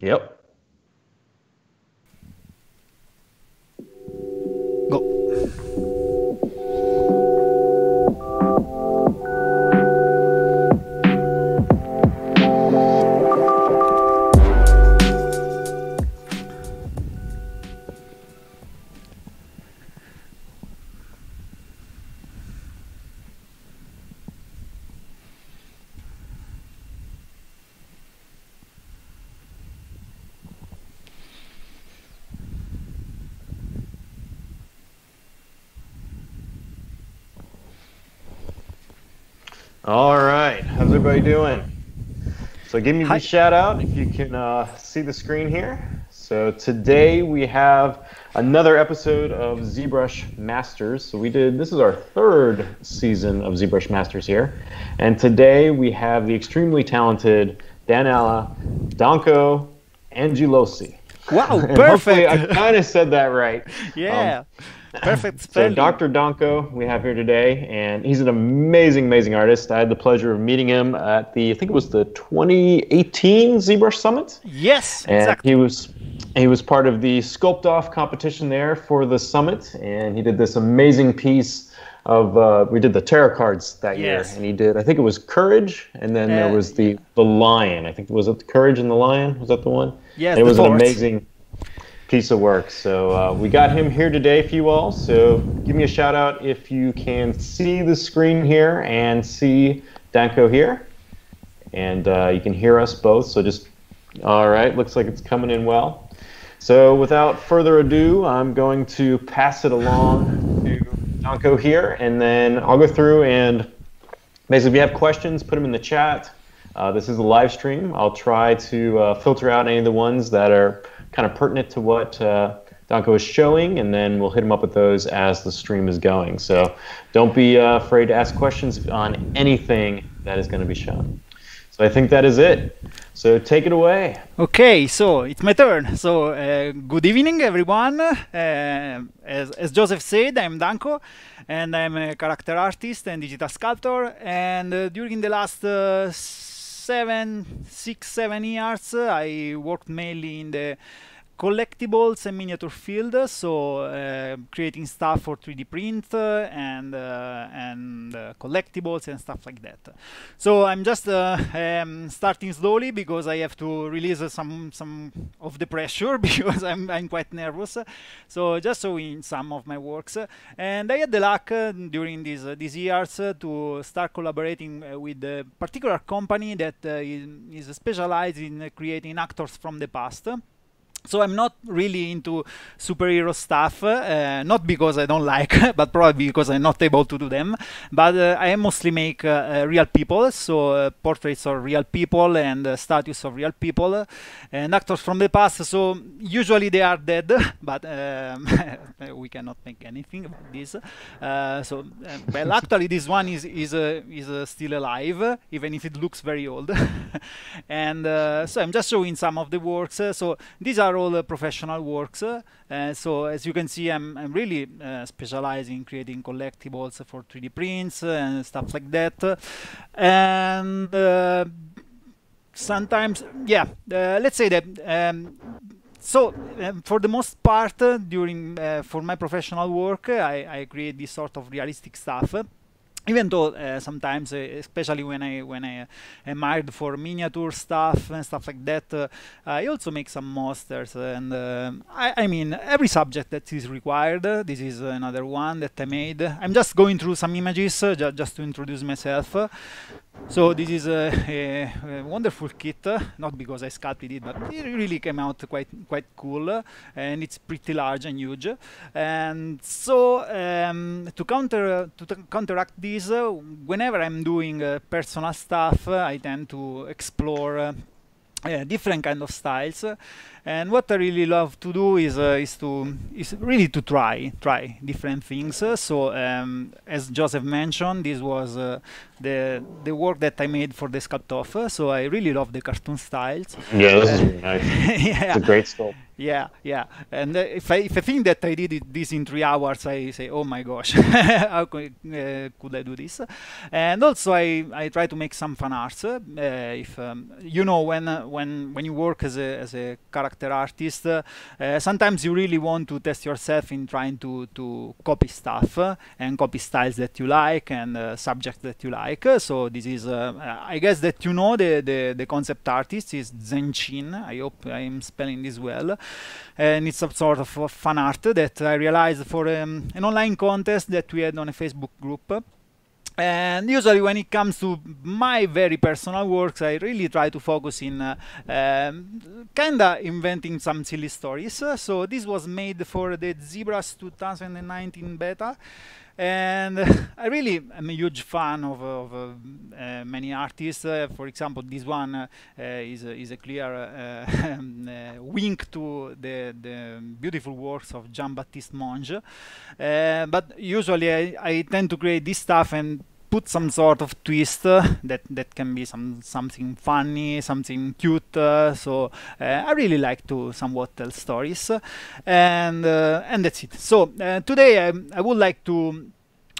Yep. So give me Hi. a shout out if you can uh, see the screen here. So today we have another episode of ZBrush Masters. So we did this is our third season of ZBrush Masters here, and today we have the extremely talented Danella, Donko, Angelosi. Wow, perfect! I kind of said that right. Yeah. Um, Perfect. So Dr. Donko we have here today, and he's an amazing, amazing artist. I had the pleasure of meeting him at the I think it was the 2018 ZBrush Summit. Yes, and exactly. He was he was part of the Sculpt Off competition there for the summit, and he did this amazing piece of uh, we did the tarot cards that yes. year, and he did I think it was Courage, and then uh, there was the the Lion. I think was it Courage and the Lion was that the one? Yeah, it was an amazing piece of work. So uh, we got him here today for you all. So give me a shout out if you can see the screen here and see Danko here, and uh, you can hear us both. So just all right. Looks like it's coming in well. So without further ado, I'm going to pass it along to Danko here, and then I'll go through and basically if you have questions, put them in the chat. Uh, this is a live stream. I'll try to uh, filter out any of the ones that are kind of pertinent to what uh, Donko is showing, and then we'll hit him up with those as the stream is going. So don't be uh, afraid to ask questions on anything that is going to be shown. So I think that is it. So take it away. Okay, so it's my turn. So uh, good evening, everyone. Uh, as, as Joseph said, I'm Danko, and I'm a character artist and digital sculptor. And uh, during the last uh, seven, six, seven years, I worked mainly in the collectibles and miniature field, so uh, creating stuff for 3D print uh, and uh, and uh, collectibles and stuff like that. So I'm just uh, um, starting slowly because I have to release uh, some some of the pressure because I'm I'm quite nervous. So just showing some of my works, and I had the luck during these these years to start collaborating with a particular company that is specialized in creating actors from the past. So I'm not really into superhero stuff, uh, not because I don't like, but probably because I'm not able to do them. But uh, I mostly make uh, uh real people, so uh, portraits of real people and uh, statues of real people and actors from the past. So usually they are dead, but um, we cannot make anything about this. so um, well, actually this one is is is still alive, even if it looks very old. and so I'm just showing some of the works. so these are are all uh, professional works. Uh, uh, so as you can see, I'm, I'm really specializing in creating collectibles for 3D prints and stuff like that. And sometimes, yeah, let's say that um, so um, for the most part uh, during uh, for my professional work I, I, create this sort of realistic stuff even though uh, sometimes uh, especially when i when i uh, am hired for miniature stuff and stuff like that uh, i also make some monsters and uh, I, I, mean every subject that is required this is another one that i made i'm just going through some images uh, ju just to introduce myself so this is a, a, a wonderful kit, uh, not because I sculpted it, but it really came out quite quite cool, uh, and it's pretty large and huge. And so um, to counter uh, to counteract this, whenever I'm doing uh, personal stuff, I tend to explore uh, different kind of styles. And what I really love to do is uh, is to is really to try try different things. Uh, so um, as Joseph mentioned, this was uh, the the work that I made for the Sculptoff. Uh, so I really love the cartoon styles. Yeah, this is really nice. yeah. It's a great sculpt. Yeah, yeah. And uh, if, I, if I think that I did it, this in three hours, I say, oh my gosh, how could, uh, could, I do this? And also, I, I try to make some fan arts. Uh, if um, you know, when uh, when when you work as a as a character character artist. Uh, sometimes you really want to test yourself in trying to, to copy stuff uh, and copy styles that you like and uh, subjects that you like. so this is, I guess that you know the, the, the concept artist is Zhenxin. I hope I am spelling this well. And it's a sort of a fan art that I realized for um, an online contest that we had on a Facebook group and usually when it comes to my very personal works i really try to focus in uh, um, kinda inventing some silly stories so this was made for the zebras 2019 beta and I really am a huge fan of, of uh, uh, many artists. Uh, for example, this one is, is a clear wink to the, the beautiful works of Jean-Baptiste Monge. but usually I, I tend to create this stuff and put some sort of twist uh, that that can be some something funny something cute uh, so uh, I really like to somewhat tell stories and and that's it so today I, um, I would like to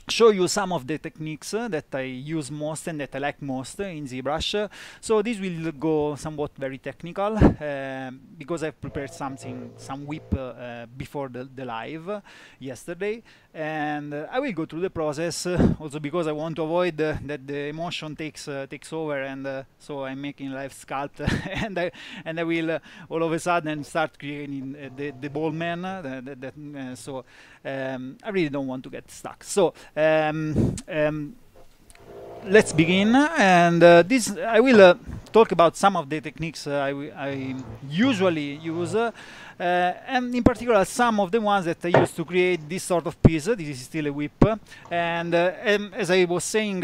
show you some of the techniques uh, that I use most and that I like most uh, in ZBrush. So this will go somewhat very technical uh, because I've prepared something, some whip uh, before the, the live yesterday and I will go through the process uh, also because I want to avoid uh, that the emotion takes takes over and so I'm making live sculpt and I and I will all of a sudden start creating the, the ball man that, that, so um, I really don't want to get stuck. So um, um, let's begin, and uh, this I will uh, talk about some of the techniques uh, I, usually use, uh, and in particular some of the ones that I use to create this sort of piece. This is still a whip, and uh, um, as I was saying,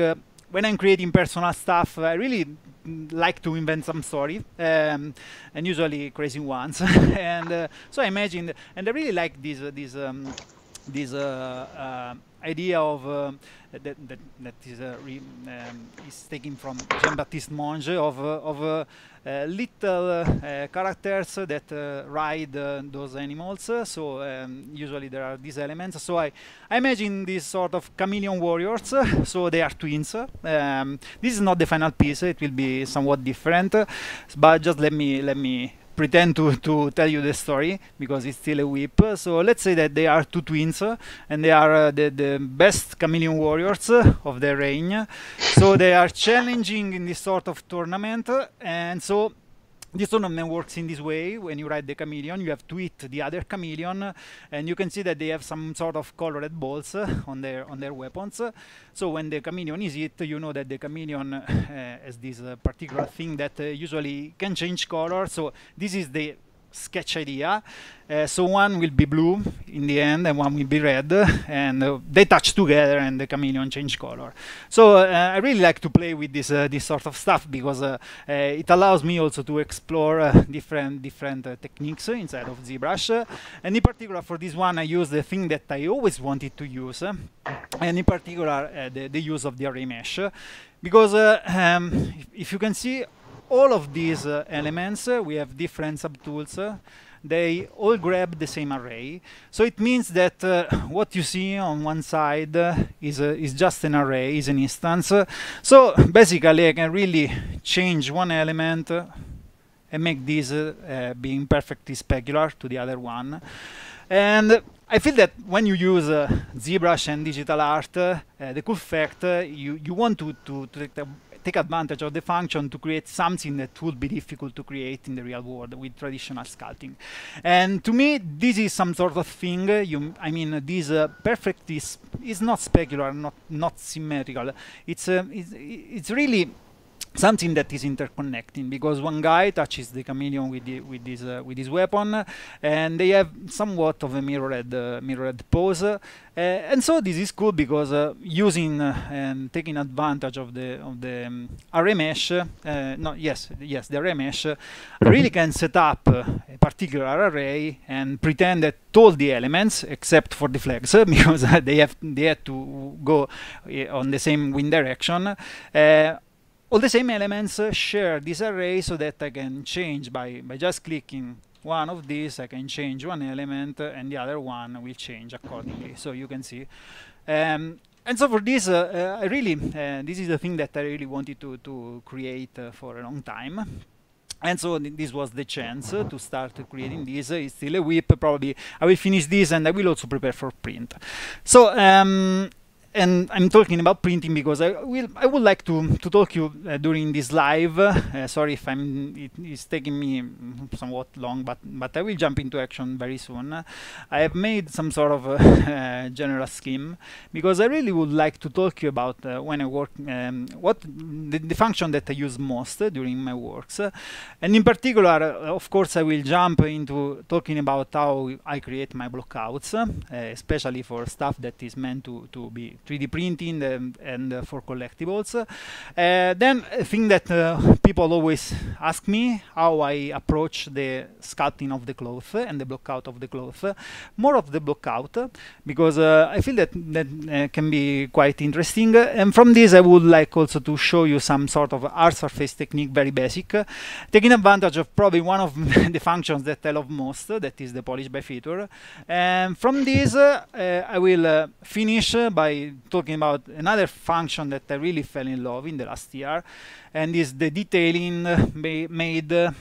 when I'm creating personal stuff, I really like to invent some story um, and usually crazy ones and uh, so I imagined and I really like these uh, these um, these uh, idea of um, that, that, that is, uh, re, um, is, taken from Jean-Baptiste Monge of, uh, of little characters that ride those animals. So um, usually there are these elements. So I, I imagine these sort of chameleon warriors. so they are twins. Um, this is not the final piece. It will be somewhat different, but just let me let me pretend to, to tell you the story because it's still a whip. So let's say that they are two twins and they are uh, the, the best chameleon warriors uh, of their reign. so they are challenging in this sort of tournament and so this tournament works in this way. When you ride the chameleon, you have to hit the other chameleon, and you can see that they have some sort of colored balls uh, on their on their weapons. So when the chameleon is hit, you know that the chameleon uh, has this uh, particular thing that uh, usually can change color. So this is the sketch idea. Uh, so one will be blue in the end and one will be red and uh, they touch together and the chameleon change color. So uh, I really like to play with this uh, this sort of stuff because uh, eh, it allows me also to explore uh, different different techniques inside of ZBrush. and in particular for this one I use the thing that I always wanted to use and in particular the, the, use of the array mesh because um, if, if you can see all of these uh, elements, uh, we have different subtools, uh, they all grab the same array. So it means that uh, what you see on one side uh, is, is just an array, is an instance. Uh, so basically I can really change one element and make this being perfectly specular to the other one. And I feel that when you use ZBrush and digital art, the cool fact you, you want to, to, to take take advantage of the function to create something that would be difficult to create in the real world with traditional sculpting. And to me, this is some sort of thing. You, I mean, this uh, perfect is is not specular, not not symmetrical. It's uh, it's, it's really something that is interconnecting because one guy touches the chameleon with the, with this uh, with his weapon and they have somewhat of a mirrored uh, mirrored pose uh, and so this is cool because uh, using uh, and taking advantage of the of the um, array mesh uh, no yes yes the array mesh mm-hmm. really can set up a particular array and pretend that all the elements except for the flags because they have they had to go on the same wind direction all the same elements uh, share this array so that I can change by, by just clicking one of these I can change one element uh, and the other one will change accordingly so you can see um, and so for this uh, uh, I really uh, this is the thing that I really wanted to, to create for a long time and so th this was the chance to start creating this it's still a whip probably I will finish this and I will also prepare for print so um, and I'm talking about printing because I will I would like to to talk you uh, during this live. Uh, sorry if I'm it is taking me somewhat long, but but I will jump into action very soon. I have made some sort of uh, general scheme because I really would like to talk you about uh, when I work um, what the, the, function that I use most uh, during my works, and in particular, of course, I will jump into talking about how I create my blockouts, especially for stuff that is meant to to be 3D printing and, and uh, for collectibles. Uh, then a thing that uh, people always ask me how I approach the sculpting of the cloth and the blockout of the cloth. More of the blockout because I feel that that can be quite interesting. And from this, I would like also to show you some sort of art surface technique, very basic, taking advantage of probably one of the functions that I love most, that is the polish by feature. And from this, uh, uh, I will uh, finish by talking about another function that I really fell in love in the last year, and is the detailing uh, made uh,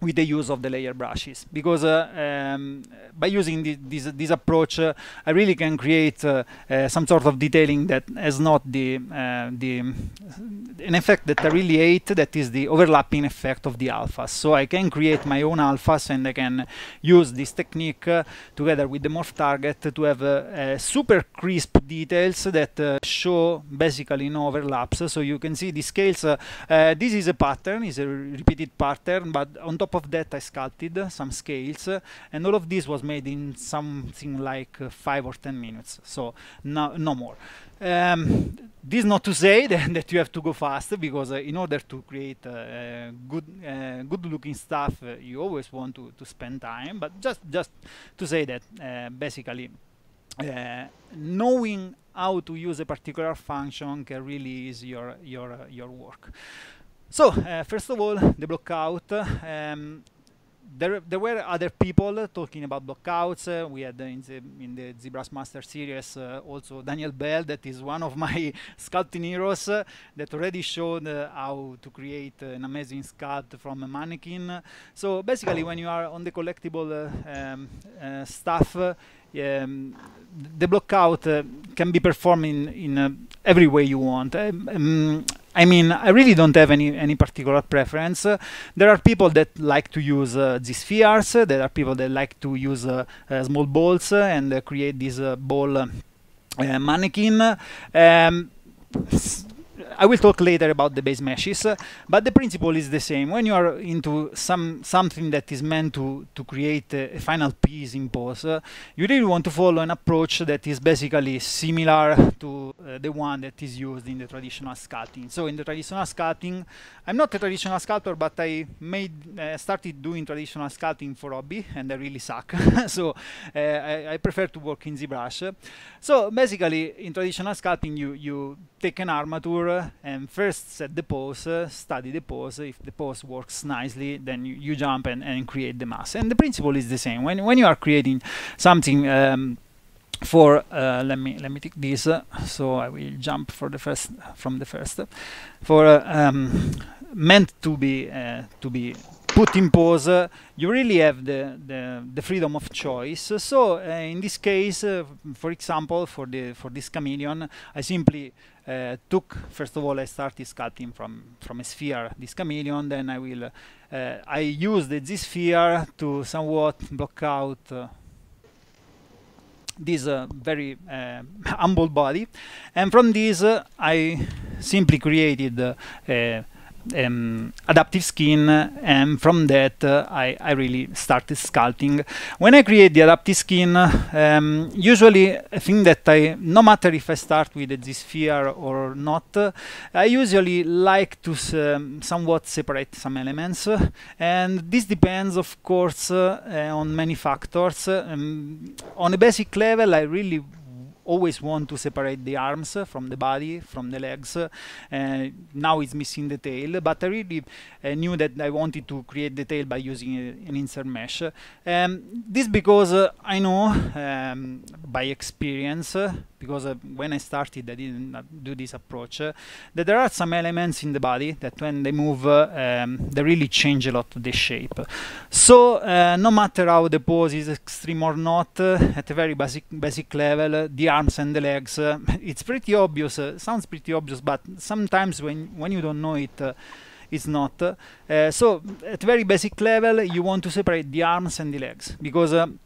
with the use of the layer brushes because uh, um, by using the, this, this approach uh, I really can create uh, uh some sort of detailing that has not the uh, the an effect that I really hate that is the overlapping effect of the alphas so I can create my own alphas and I can use this technique uh, together with the morph target to have super crisp details that show basically no overlaps so you can see the scales this is a pattern is a repeated pattern but on top of that I sculpted some scales and all of this was made in something like uh, 5 or 10 minutes so no, no more. Um, this not to say that, that, you have to go fast because uh, in order to create uh, good uh, good looking stuff uh, you always want to, to spend time but just just to say that uh, basically knowing how to use a particular function can really ease your your your work so, uh, first of all, the blockout. Um, there, there were other people talking about blockouts. Uh, we had in the, in the Master Series uh, also Daniel Bell, that is one of my sculpting heroes, uh, that already showed uh, how to create an amazing sculpt from a mannequin. So basically, when you are on the collectible uh, um, uh, stuff, um, the blockout can be performed in, in every way you want. Um, um I mean, I really don't have any, any particular preference. Uh, there are people that like to use uh, these spheres. There are people that like to use uh, uh small balls and uh, create this uh, ball mannequin. Um, I will talk later about the base meshes, uh, but the principle is the same. When you are into some something that is meant to to create a, final piece in pose, uh, you really want to follow an approach that is basically similar to uh, the one that is used in the traditional sculpting. So in the traditional sculpting, I'm not a traditional sculptor, but I made uh, started doing traditional sculpting for hobby, and I really suck. so uh, I, I, prefer to work in ZBrush. So basically, in traditional sculpting, you you take an armature and first set the pose, uh, study the pose. If the pose works nicely, then you, you, jump and, and create the mass. And the principle is the same. When when you are creating something um, for uh, let me let me take this. Uh, so I will jump for the first from the first for um, meant to be uh, to be put in pause, uh, you really have the, the, the, freedom of choice. So uh, in this case, uh, for example, for the for this chameleon, I simply eh, took first of all I started sculpting from from a sphere this chameleon. Then I will I used the sphere to somewhat block out this uh, very uh, humble body and from this uh, I simply created um, adaptive skin and from that uh, I, I, really started sculpting. When I create the adaptive skin, um, usually I think that I, no matter if I start with a sphere or not, uh, I usually like to um, somewhat separate some elements and this depends of course uh, on many factors. Um, on a basic level I really always want to separate the arms from the body, from the legs. Uh, now it's missing the tail, but I really uh, knew that I wanted to create the tail by using a, an insert mesh. Um, this because uh, I know um, by experience because uh, when I started I didn't uh, do this approach, uh, that there are some elements in the body that when they move uh, um, they really change a lot the shape. So uh, no matter how the pose is extreme or not, uh, at a very basic basic level, the arms and the legs, it's pretty obvious, sounds pretty obvious, but sometimes when, when you don't know it, it's not. so at very basic level, you want to separate the arms and the legs because um,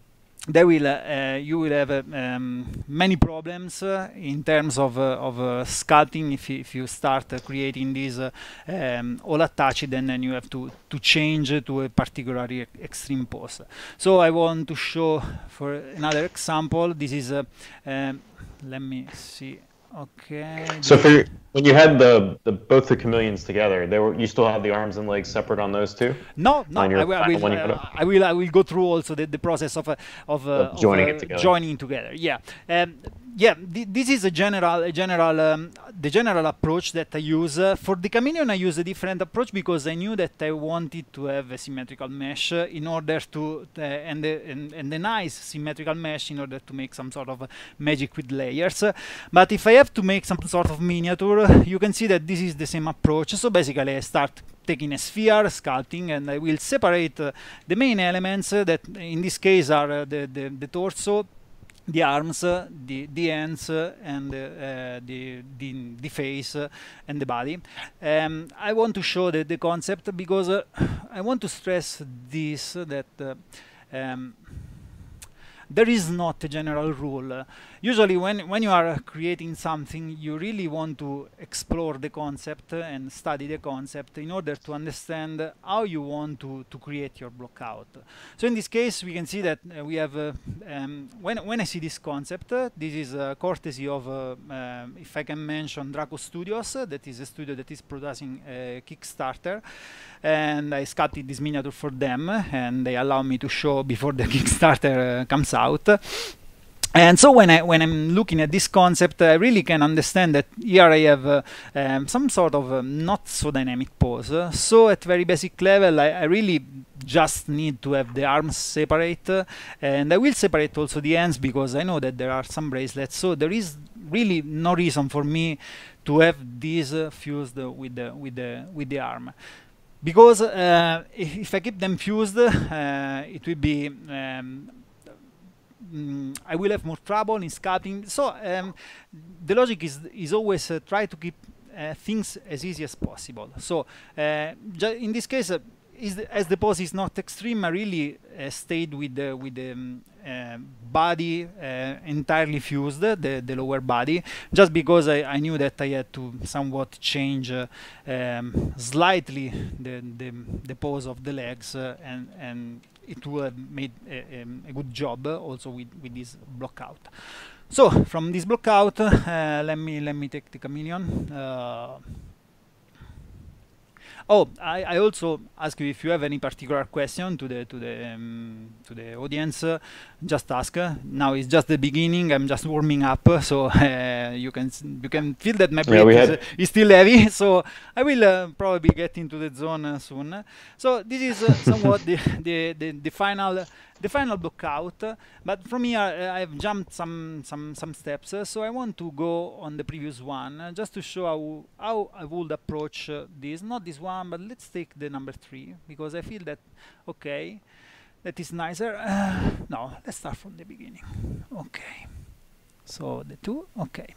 they will uh, uh, you will have uh, um, many problems uh, in terms of uh, of uh, sculpting if you, if you start creating these um, all attached and then you have to to change to a particularly extreme pose so i want to show for another example this is um, let me see Okay. So for when you had the, the both the chameleons together, they were you still had the arms and legs separate on those two? No, no. I, will, I, will, uh, I will, I will go through also the, the process of uh, of, uh, of, joining of, it uh, together. joining together. Yeah. Um, yeah, th this is a general, a general, um, the general approach that I use. Uh, for the chameleon, I use a different approach because I knew that I wanted to have a symmetrical mesh uh, in order to, uh, uh, and, and, a nice symmetrical mesh in order to make some sort of uh, magic with layers. But if I have to make some sort of miniature, you can see that this is the same approach. So basically, I start taking a sphere, sculpting, and I will separate the main elements that in this case are the, the, the torso the arms, the, the hands, and uh, the, the, the, face and the body. Um, I want to show the, the concept because uh, I want to stress this that uh, um, there is not a general rule. Usually when, when you are creating something, you really want to explore the concept and study the concept in order to understand how you want to, to create your block out. So in this case, we can see that uh, we have, uh, um, when, when I see this concept, uh, this is courtesy of, uh, um, if I can mention, Draco Studios, uh, that is a studio that is producing Kickstarter. And I sculpted this miniature for them, and they allow me to show before the Kickstarter uh, comes out out. And so when I when I'm looking at this concept, I really can understand that here I have uh, um, some sort of um, not so dynamic pose. So at very basic level, I, I really just need to have the arms separate, uh, and I will separate also the hands because I know that there are some bracelets. So there is really no reason for me to have these uh, fused with the with the with the arm because uh, if, if, I keep them fused, uh, it will be um, mm, I will have more trouble in sculpting. So um, the logic is is always uh, try to keep uh, things as easy as possible. So uh, in this case. Uh, the, as the pose is not extreme, I really uh, stayed with the with the um, body entirely fused, the, the lower body, just because I, I knew that I had to somewhat change um, slightly the, the, the pose of the legs and and it have made a, um, a, good job also with, with this blockout. So from this blockout, uh, let me let me take the chameleon. Uh, Oh, I, I, also ask you if you have any particular question to the to the um, to the audience. Uh, just ask. Now it's just the beginning. I'm just warming up, so uh, you can you can feel that my breath yeah, is, is, still heavy. So I will uh, probably get into the zone uh, soon. So this is uh, somewhat the, the, the the final the final out. But from here, uh, I've jumped some some some steps, uh, so I want to go on the previous one uh, just to show how how I would approach this. Not this one, but let's take the number three because I feel that okay, that is nicer. no, let's start from the beginning. Okay, so the two. Okay,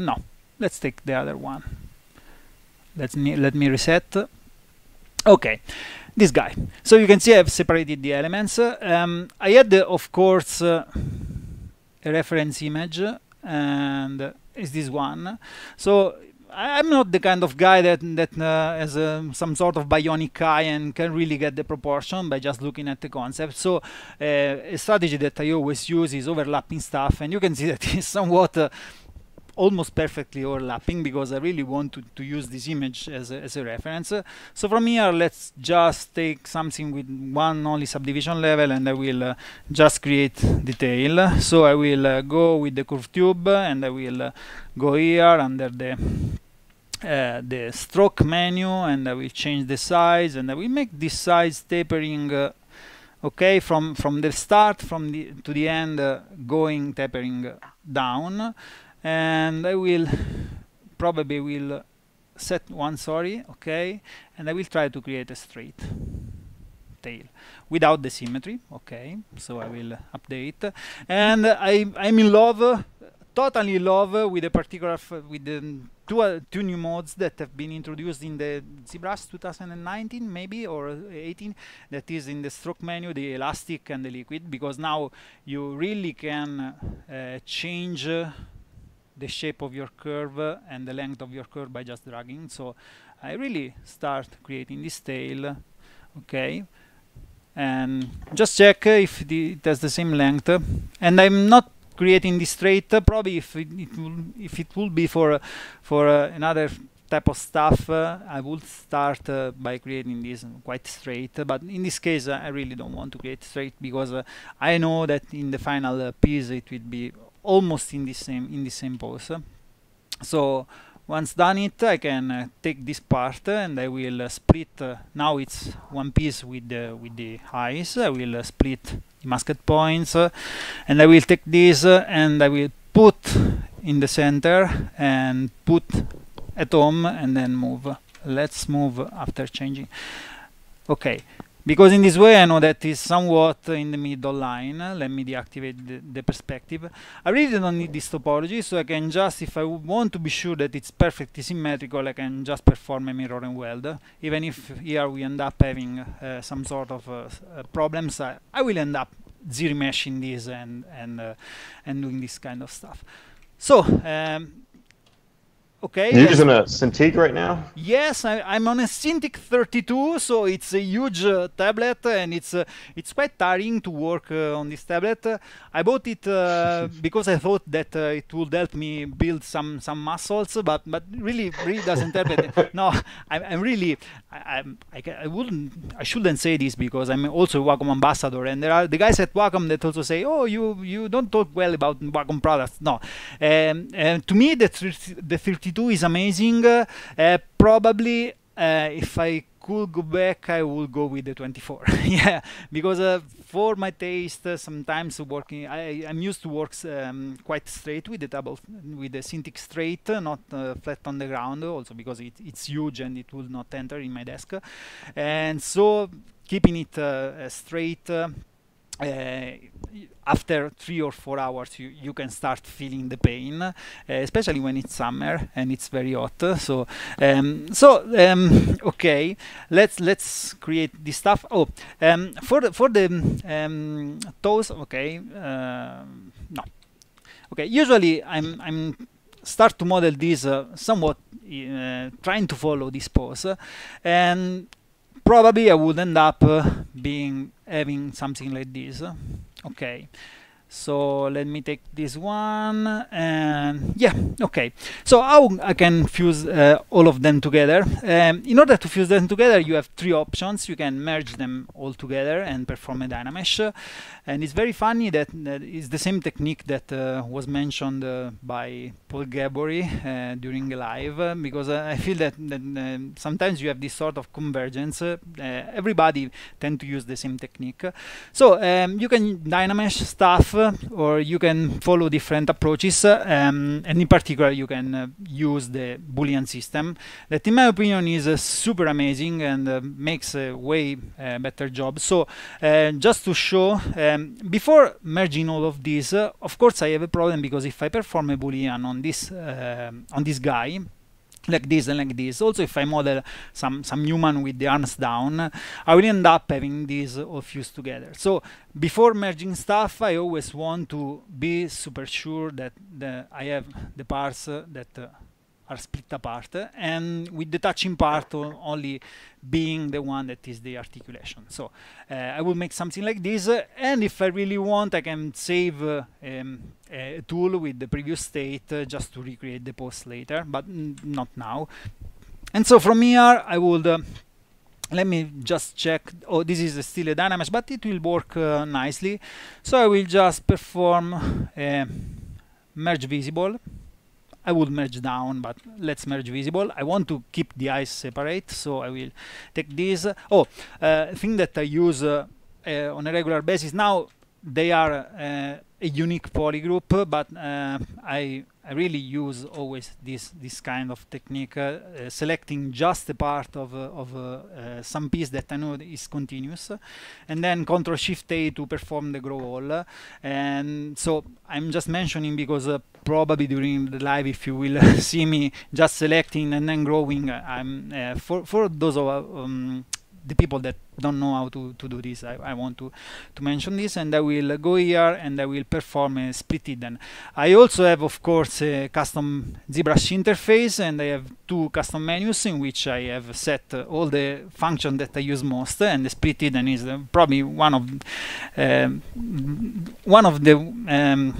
no, let's take the other one. Let me let me reset. Okay, this guy. So you can see I've separated the elements. Um, I had, uh, of course, uh, a reference image, and it's this one. So I'm not the kind of guy that that uh, has uh, some sort of bionic eye and can really get the proportion by just looking at the concept. So uh, a strategy that I always use is overlapping stuff, and you can see that it's somewhat uh, almost perfectly overlapping because I really want to, to use this image as a, as a reference. Uh, so from here, let's just take something with one only subdivision level and I will uh, just create detail. So I will uh, go with the curve tube and I will uh, go here under the uh, the stroke menu and I will change the size and I will make this size tapering uh, okay from from the start from the to the end uh, going tapering down and I will probably will set one sorry okay and I will try to create a straight tail without the symmetry okay so I will update and I, I'm in love totally in love with a particular with the two, uh, two new modes that have been introduced in the ZBrush 2019 maybe or 18 that is in the stroke menu the elastic and the liquid because now you really can uh, change uh, the shape of your curve uh, and the length of your curve by just dragging so I really start creating this tail okay and just check uh, if the, it has the same length and I'm not creating this straight. uh, probably if it, it will if it would be for for uh, another type of stuff uh, I would start uh, by creating this quite straight but in this case I really don't want to create straight because I know that in the final piece it will be almost in the same in the same pose. So once done it, I can uh, take this part uh, and I will uh, split. Uh, now it's one piece with the, with the eyes. I will uh, split the masked points, uh, and I will take this and I will put in the center and put at home and then move. Let's move after changing. Okay, because in this way I know that is somewhat in the middle line let me deactivate the, the, perspective I really don't need this topology so I can just if I want to be sure that it's perfectly symmetrical I can just perform a mirror and weld even if here we end up having uh, some sort of uh, uh problems I, I, will end up zero meshing this and and uh, and doing this kind of stuff so um, Okay. You're using a Cintiq right now? Yes, I, am on a Cintiq 32, so it's a huge uh, tablet, and it's uh, it's quite tiring to work uh, on this tablet. I bought it uh, because I thought that uh, it would help me build some some muscles, but but really really doesn't help. It. No, I'm, I'm really I, I'm, I, I wouldn't I shouldn't say this because I'm also a Wacom ambassador, and there are the guys at Wacom that also say, oh, you you don't talk well about Wacom products. No, um, and to me the the 32 22 is amazing. Uh, probably, uh, if I could go back, I would go with the 24. yeah, because uh, for my taste, uh, sometimes working, I, am used to work um, quite straight with the double, with the Cintiq straight, uh, not uh, flat on the ground. Also because it, it's huge and it will not enter in my desk, and so keeping it uh, straight. Uh, uh, after three or four hours you, you can start feeling the pain uh, especially when it's summer and it's very hot so um, so um, okay let's let's create this stuff oh um, for the for the um, toes okay uh, no okay usually I'm I'm start to model this uh, somewhat uh, trying to follow this pose uh, and probably I would end up being having something like this okay so let me take this one and yeah okay so how I can fuse uh, all of them together um, in order to fuse them together you have three options you can merge them all together and perform a Dynamesh and it's very funny that, it's the same technique that uh, was mentioned uh, by Paul Gabory uh, during live uh, because I feel that, that uh, sometimes you have this sort of convergence everybody tend to use the same technique so um, you can Dynamesh stuff or you can follow different approaches um, and in particular you can uh, use the Boolean system that in my opinion is uh, super amazing and uh, makes a way better job. So just to show, um, before merging all of these, of course I have a problem because if I perform a Boolean on this, um, on this guy, like this and like this. Also, if I model some, some human with the arms down, I will end up having these all fused together. So before merging stuff, I always want to be super sure that the, I have the parts that uh, are split apart and with the touching part only being the one that is the articulation. So uh, I will make something like this uh, and if I really want I can save uh, um, a tool with the previous state uh, just to recreate the post later but not now. And so from here I would uh, let me just check oh this is still a dynamesh but it will work uh, nicely so I will just perform merge visible I would merge down, but let's merge visible. I want to keep the eyes separate, so I will take this. Oh, uh, thing that I use uh, uh, on a regular basis. Now they are uh, a unique polygroup, but uh, I I really use always this this kind of technique, uh, uh, selecting just a part of, uh, of uh, uh, some piece that I know is continuous, and then Control Shift A to perform the grow all. And so I'm just mentioning because probably during the live, if you will see me just selecting and then growing, I'm for for those of um, the people that don't know how to, to do this I, I want to to mention this and I will go here and I will perform a uh, split hidden I also have of course a custom ZBrush interface and I have two custom menus in which I have set uh, all the function that I use most and the split hidden is uh, probably one of um, one of the um,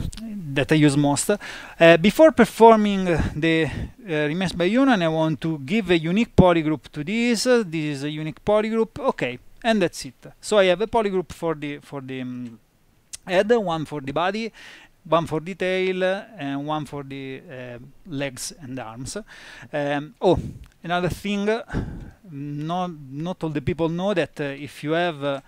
that I use most uh, before performing the uh, by union I want to give a unique polygroup to this uh, this is a unique polygroup okay and that's it so I have a polygroup for the for the um, head one for the body one for the tail and one for the uh, legs and arms um, oh another thing not not all the people know that uh, if you have uh,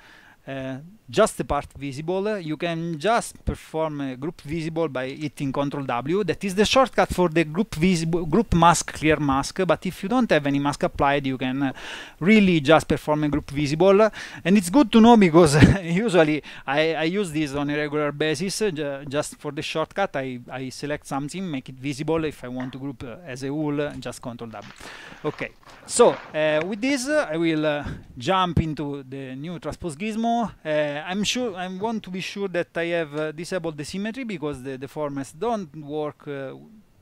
uh, just the part visible you can just perform a group visible by hitting Ctrl W that is the shortcut for the group visible group mask clear mask but if you don't have any mask applied you can uh, really just perform a group visible and it's good to know because usually I, I, use this on a regular basis uh, just for the shortcut I, I select something make it visible if I want to group uh, as a whole uh, just Ctrl W okay so with this I will jump into the new transpose gizmo uh, I'm sure I want to be sure that I have uh, disabled the symmetry because the, the formats don't work uh,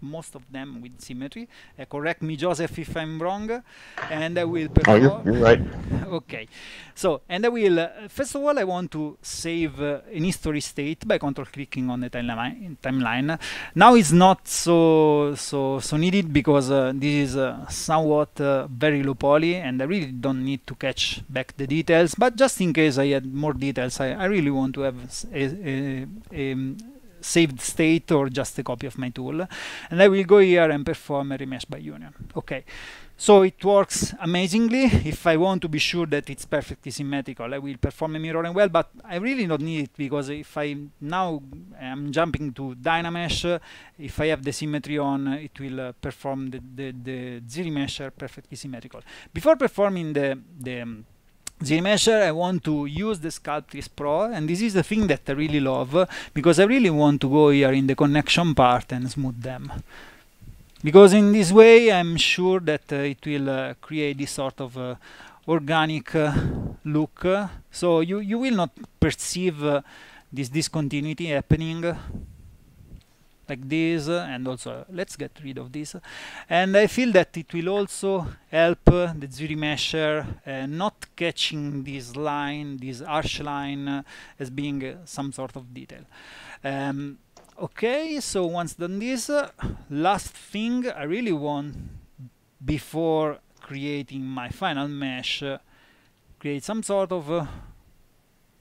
most of them with symmetry. Uh, correct me, Joseph, if I'm wrong. And I will. Perform. Oh, you're, you're right. okay. So, and I will. Uh, first of all, I want to save uh, an history state by control clicking on the timeline. Timeline. Now it's not so so so needed because uh, this is uh, somewhat uh, very low poly, and I really don't need to catch back the details. But just in case I had more details, I, I really want to have a, a, a, a saved state or just a copy of my tool. And I will go here and perform a remesh by union. Okay. So it works amazingly. If I want to be sure that it's perfectly symmetrical, I will perform a mirror and well, but I really don't need it because if I now am jumping to Dynamesh, if I have the symmetry on, it will uh, perform the, the, the measure perfectly symmetrical. Before performing the, the um, ZMesher, I want to use the Sculptress Pro and this is the thing that I really love because I really want to go here in the connection part and smooth them. Because in this way I'm sure that uh, it will uh, create this sort of uh, organic uh, look so you, you will not perceive uh, this discontinuity happening like this uh, and also uh, let's get rid of this and I feel that it will also help uh, the Zuri mesher not catching this line this arch line as being some sort of detail um, okay so once done this last thing I really want before creating my final mesh create some sort of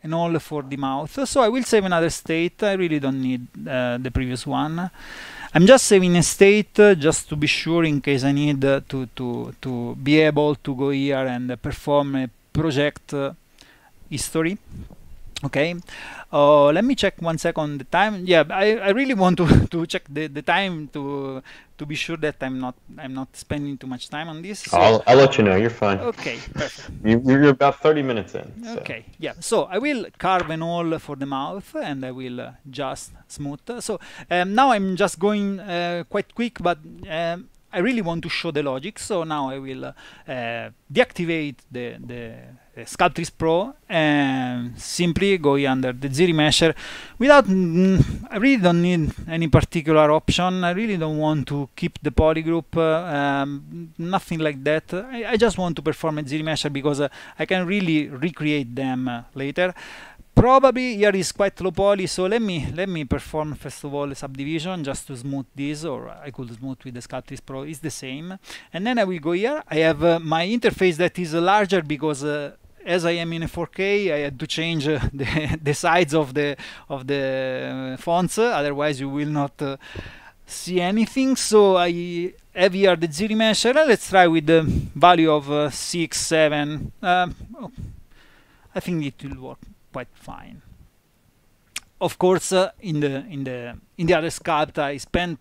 and all for the mouth. So I will save another state. I really don't need uh, the previous one. I'm just saving a state uh, just to be sure in case I need uh, to, to, to be able to go here and perform a project uh, history okay uh, let me check one second the time yeah I, I really want to, to check the, the time to to be sure that I'm not I'm not spending too much time on this so. I'll, I'll let you know you're fine okay perfect you, you're about 30 minutes in so. okay yeah so I will carve an hole for the mouth and I will uh, just smooth so um, now I'm just going uh, quite quick but um, I really want to show the logic so now I will uh, uh, deactivate the, the Sculptris Pro and simply going under the ZIRI measure, without mm, I really don't need any particular option I really don't want to keep the polygroup uh, um, nothing like that I, I, just want to perform ZIRI measure because uh, I can really recreate them uh, later probably here is quite low poly so let me let me perform first of all subdivision just to smooth this or I could smooth with the Sculptris Pro it's the same and then I will go here I have uh, my interface that is larger because uh, as I am in a 4K, I had to change uh, the, the sides of the of the uh, fonts, uh, otherwise you will not uh, see anything. So I have here the Z Let's try with the value of uh, six, seven. Um, oh, I think it will work quite fine. Of course, uh, in the in the in the other sculpt, I spent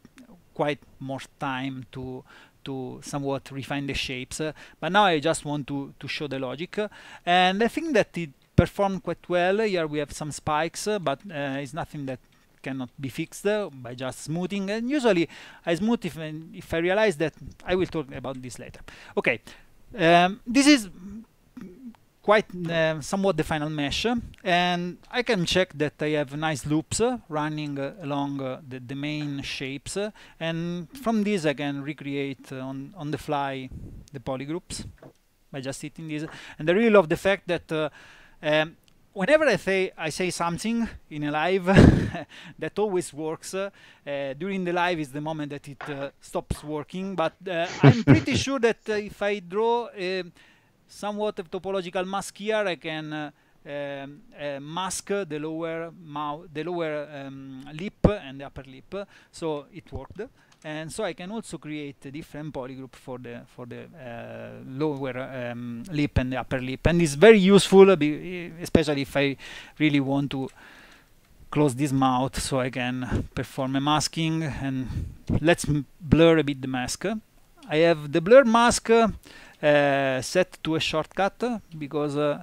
quite more time to to somewhat refine the shapes but now I just want to, to show the logic and I think that it performed quite well here we have some spikes but uh, it's nothing that cannot be fixed by just smoothing and usually I smooth if, if I realize that I will talk about this later okay um, this is quite uh, somewhat the final mesh and I can check that I have nice loops uh, running uh, along uh, the, the, main shapes uh, and from this I can recreate uh, on, on the fly the polygroups by just hitting this and I really love the fact that um, whenever I say I say something in a live that always works uh, uh, during the live is the moment that it uh, stops working but I'm pretty sure that if I draw um, somewhat of topological mask here. I can uh, um, uh, mask the lower mouth, the lower um, lip and the upper lip. So it worked, and so I can also create a different polygroup for the for the uh, lower um, lip and the upper lip, and it's very useful, uh, uh, especially if I really want to close this mouth so I can perform a masking and let's blur a bit the mask. I have the blur mask uh, set to a shortcut because uh,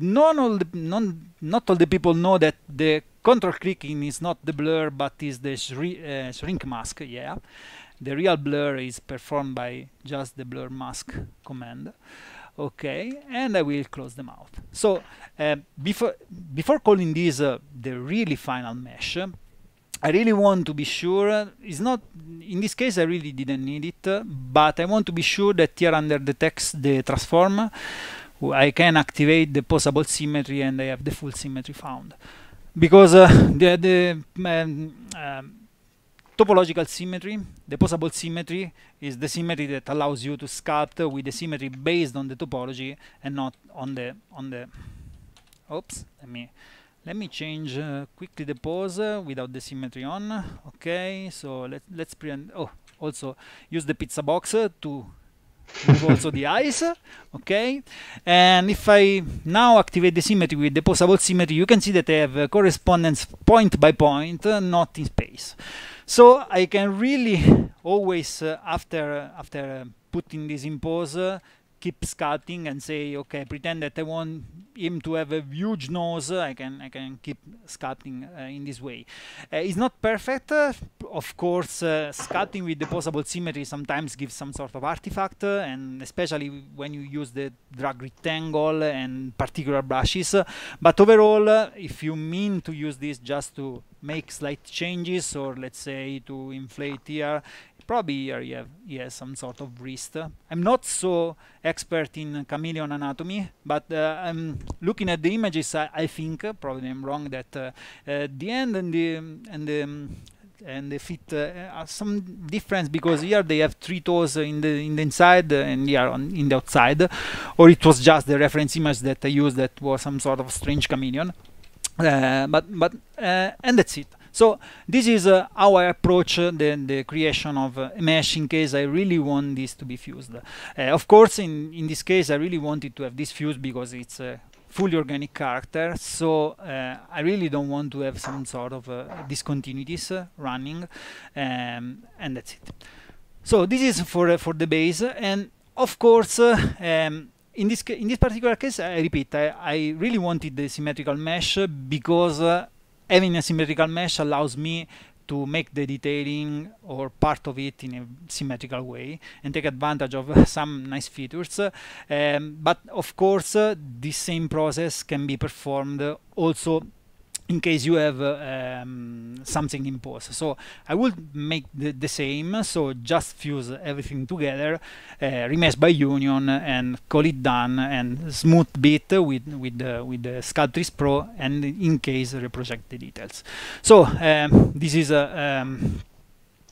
non all the, non, not all the people know that the control clicking is not the blur but is the shri uh, shrink mask yeah the real blur is performed by just the blur mask command okay and I will close the mouth so uh, before before calling this uh, the really final mesh I really want to be sure, it's not, in this case I really didn't need it, but I want to be sure that here under the text, the transform, I can activate the possible symmetry and I have the full symmetry found. Because uh, the, the um, um, topological symmetry, the possible symmetry, is the symmetry that allows you to sculpt with the symmetry based on the topology and not on the, on the, oops, let me, let me change uh, quickly the pose uh, without the symmetry on okay so let, let's print oh also use the pizza box uh, to move also the eyes okay and if I now activate the symmetry with the possible symmetry you can see that I have uh, correspondence point by point not in space so I can really always after after putting this in pose keep scouting and say, okay, pretend that I want him to have a huge nose. I can I can keep scouting uh, in this way. Uh, it's not perfect, uh, of course. Uh, scouting with the possible symmetry sometimes gives some sort of artifact, uh, and especially when you use the drag rectangle and particular brushes. but overall, uh, if you mean to use this just to make slight changes or let's say to inflate here probably here you have, he has some sort of wrist. I'm not so expert in chameleon anatomy, but uh, I'm looking at the images. I, I think uh, probably I'm wrong that uh, uh, the end and the and the and the feet uh, uh some difference because here they have three toes in the in the inside and here on in the outside or it was just the reference image that I used that was some sort of strange chameleon uh, but but uh, and that's it so this is uh, how I approach uh, the, the, creation of a uh, mesh in case I really want this to be fused. Uh, of course, in, in this case, I really wanted to have this fused because it's a fully organic character, so uh, I really don't want to have some sort of discontinuities running, um, and that's it. So this is for, for the base, and of course, um, in this in this particular case, I repeat, I, I, really wanted the symmetrical mesh because uh, having a symmetrical mesh allows me to make the detailing or part of it in a symmetrical way and take advantage of some nice features. Um, but of course, uh, this same process can be performed also in case you have uh, um, something imposed. So I will make the, the, same, so just fuse everything together, uh, remesh by union and call it done and smooth bit with with uh, with the Sculptris Pro and in case reproject the details. So um, this is a uh, um,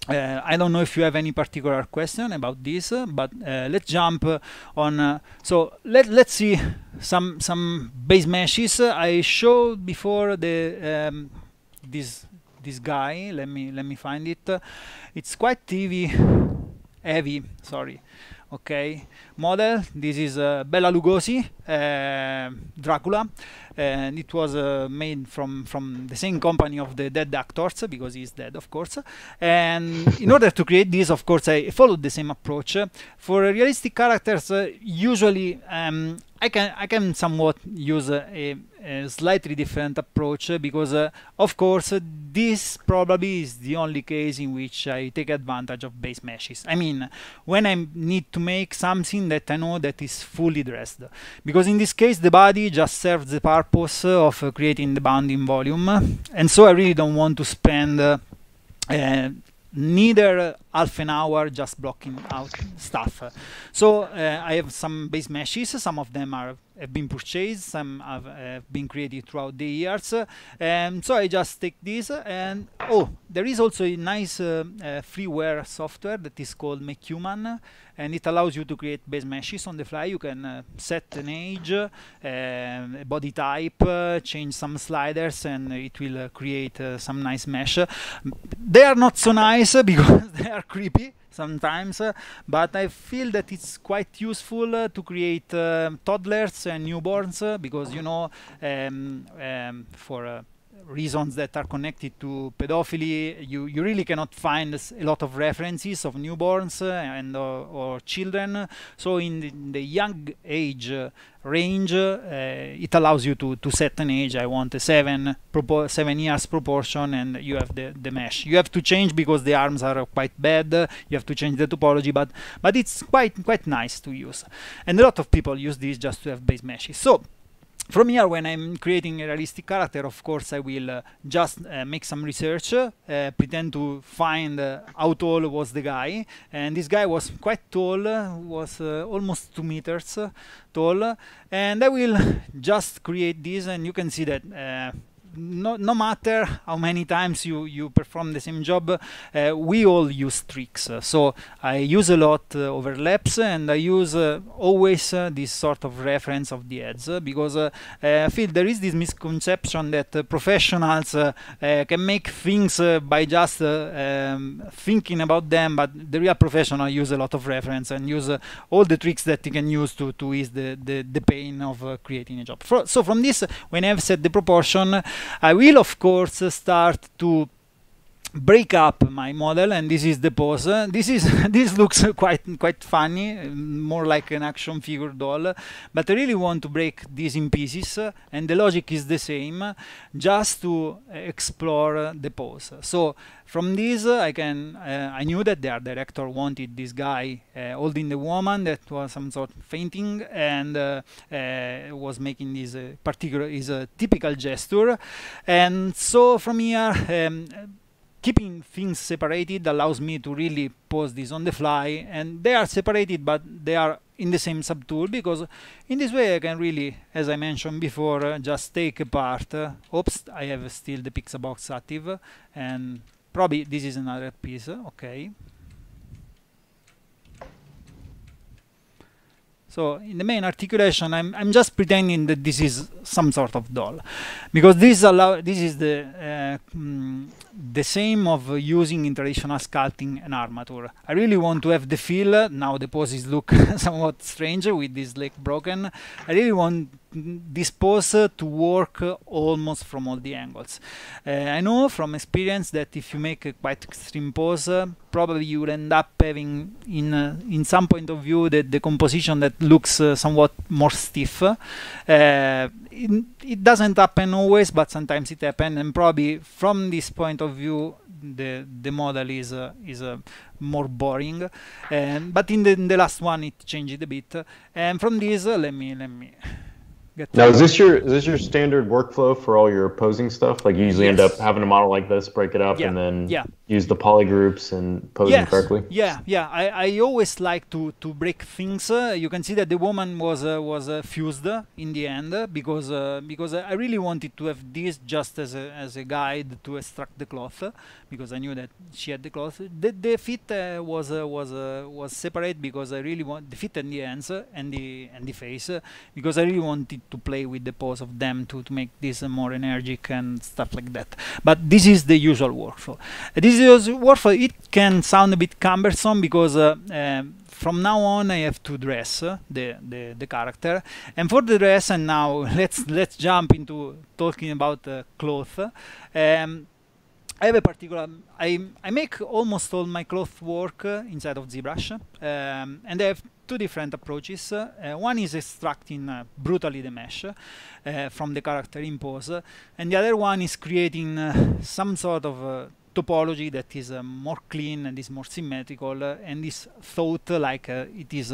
uh, I don't know if you have any particular question about this, uh, but uh, let's jump uh, on. Uh, so let let's see some some base meshes. I showed before the um, this this guy. Let me let me find it. it's quite heavy, heavy. Sorry okay model this is uh, Bella Lugosi uh, Dracula and it was uh, made from from the same company of the dead actors because he's dead of course and in order to create this of course I followed the same approach for realistic characters uh, usually um, I can I can somewhat use a, a slightly different approach uh, because uh, of course uh, this probably is the only case in which I take advantage of base meshes. I mean when I need to make something that I know that is fully dressed because in this case the body just serves the purpose of uh, creating the bounding volume and so I really don't want to spend uh, uh, neither half an hour just blocking out stuff. So uh, I have some base meshes, some of them are have been purchased, some have, have been created throughout the years. Um, so I just take this and oh, there is also a nice uh, uh, freeware software that is called MakeHuman and it allows you to create base meshes on the fly. You can uh, set an age, um, a body type, change some sliders and it will create some nice mesh. They are not so nice because they are creepy sometimes, uh, but I feel that it's quite useful uh, to create um, toddlers and newborns uh, because you know um, um, for reasons that are connected to pedophilia, you, you really cannot find a lot of references of newborns uh, and or, uh, or children. So in the, in the young age uh, range, uh, it allows you to, to set an age. I want a seven seven years proportion, and you have the, the mesh. You have to change because the arms are quite bad. You have to change the topology, but but it's quite quite nice to use. And a lot of people use this just to have base meshes. So from here when I'm creating a realistic character of course I will uh, just uh, make some research uh, pretend to find uh, how tall was the guy and this guy was quite tall uh, was uh, almost 2 meters tall and I will just create this and you can see that no, no matter how many times you, you perform the same job, uh, we all use tricks. So I use a lot uh, overlaps and I use uh, always this sort of reference of the ads because I feel there is this misconception that professionals can make things by just um, thinking about them, but the real professional use a lot of reference and use all the tricks that you can use to, to ease the, the, the pain of creating a job. For, so from this, when I've set the proportion, I will of course start to break up my model and this is the pose this is this looks quite quite funny more like an action figure doll but i really want to break this in pieces and the logic is the same just to explore the pose so from this i can uh, i knew that their director wanted this guy uh, holding the woman that was some sort of fainting and uh, uh was making this uh, particular is a typical gesture and so from here um, keeping things separated allows me to really pause this on the fly and they are separated but they are in the same subtool because in this way I can really, as I mentioned before, uh, just take apart, uh, oops, I have still the Pixabox active and probably this is another piece, uh, okay. So in the main articulation, I'm, I'm just pretending that this is some sort of doll, because this allow this is the uh, mm, the same of using in traditional sculpting an armature. I really want to have the feel, now the poses look somewhat strange with this leg broken, I really want this pose to work almost from all the angles. Uh, I know from experience that if you make a quite extreme pose, probably you will end up having in uh, in some point of view the, the composition that looks uh, somewhat more stiff. Uh, it, it doesn't happen always, but sometimes it happens, and probably from this point of of view the the model is uh, is uh, more boring and but in the, in the last one it changed a bit and from this uh, let me let me Get now, is this your is this your standard workflow for all your posing stuff? Like you usually yes. end up having a model like this, break it up, yeah. and then yeah. use the poly groups and pose yes. them correctly. Yeah, yeah. I, I always like to to break things. Uh, you can see that the woman was uh, was uh, fused in the end uh, because uh, because I really wanted to have this just as a as a guide to extract the cloth because I knew that she had the clothes. The, the fit uh, was uh, was uh, was separate because I really want the fit and the hands uh, and the and the face uh, because I really wanted to play with the pose of them to to make this more energetic and stuff like that. But this is the usual workflow. this is workflow. It can sound a bit cumbersome because. Uh, um, from now on I have to dress the, the, the character and for the dress and now let's let's jump into talking about uh, clothes um, I have a particular. I I make almost all my cloth work uh, inside of ZBrush, um, and I have two different approaches. Uh, one is extracting uh, brutally the mesh uh, from the character in and the other one is creating uh, some sort of uh, topology that is more clean and is more symmetrical and is thought like it is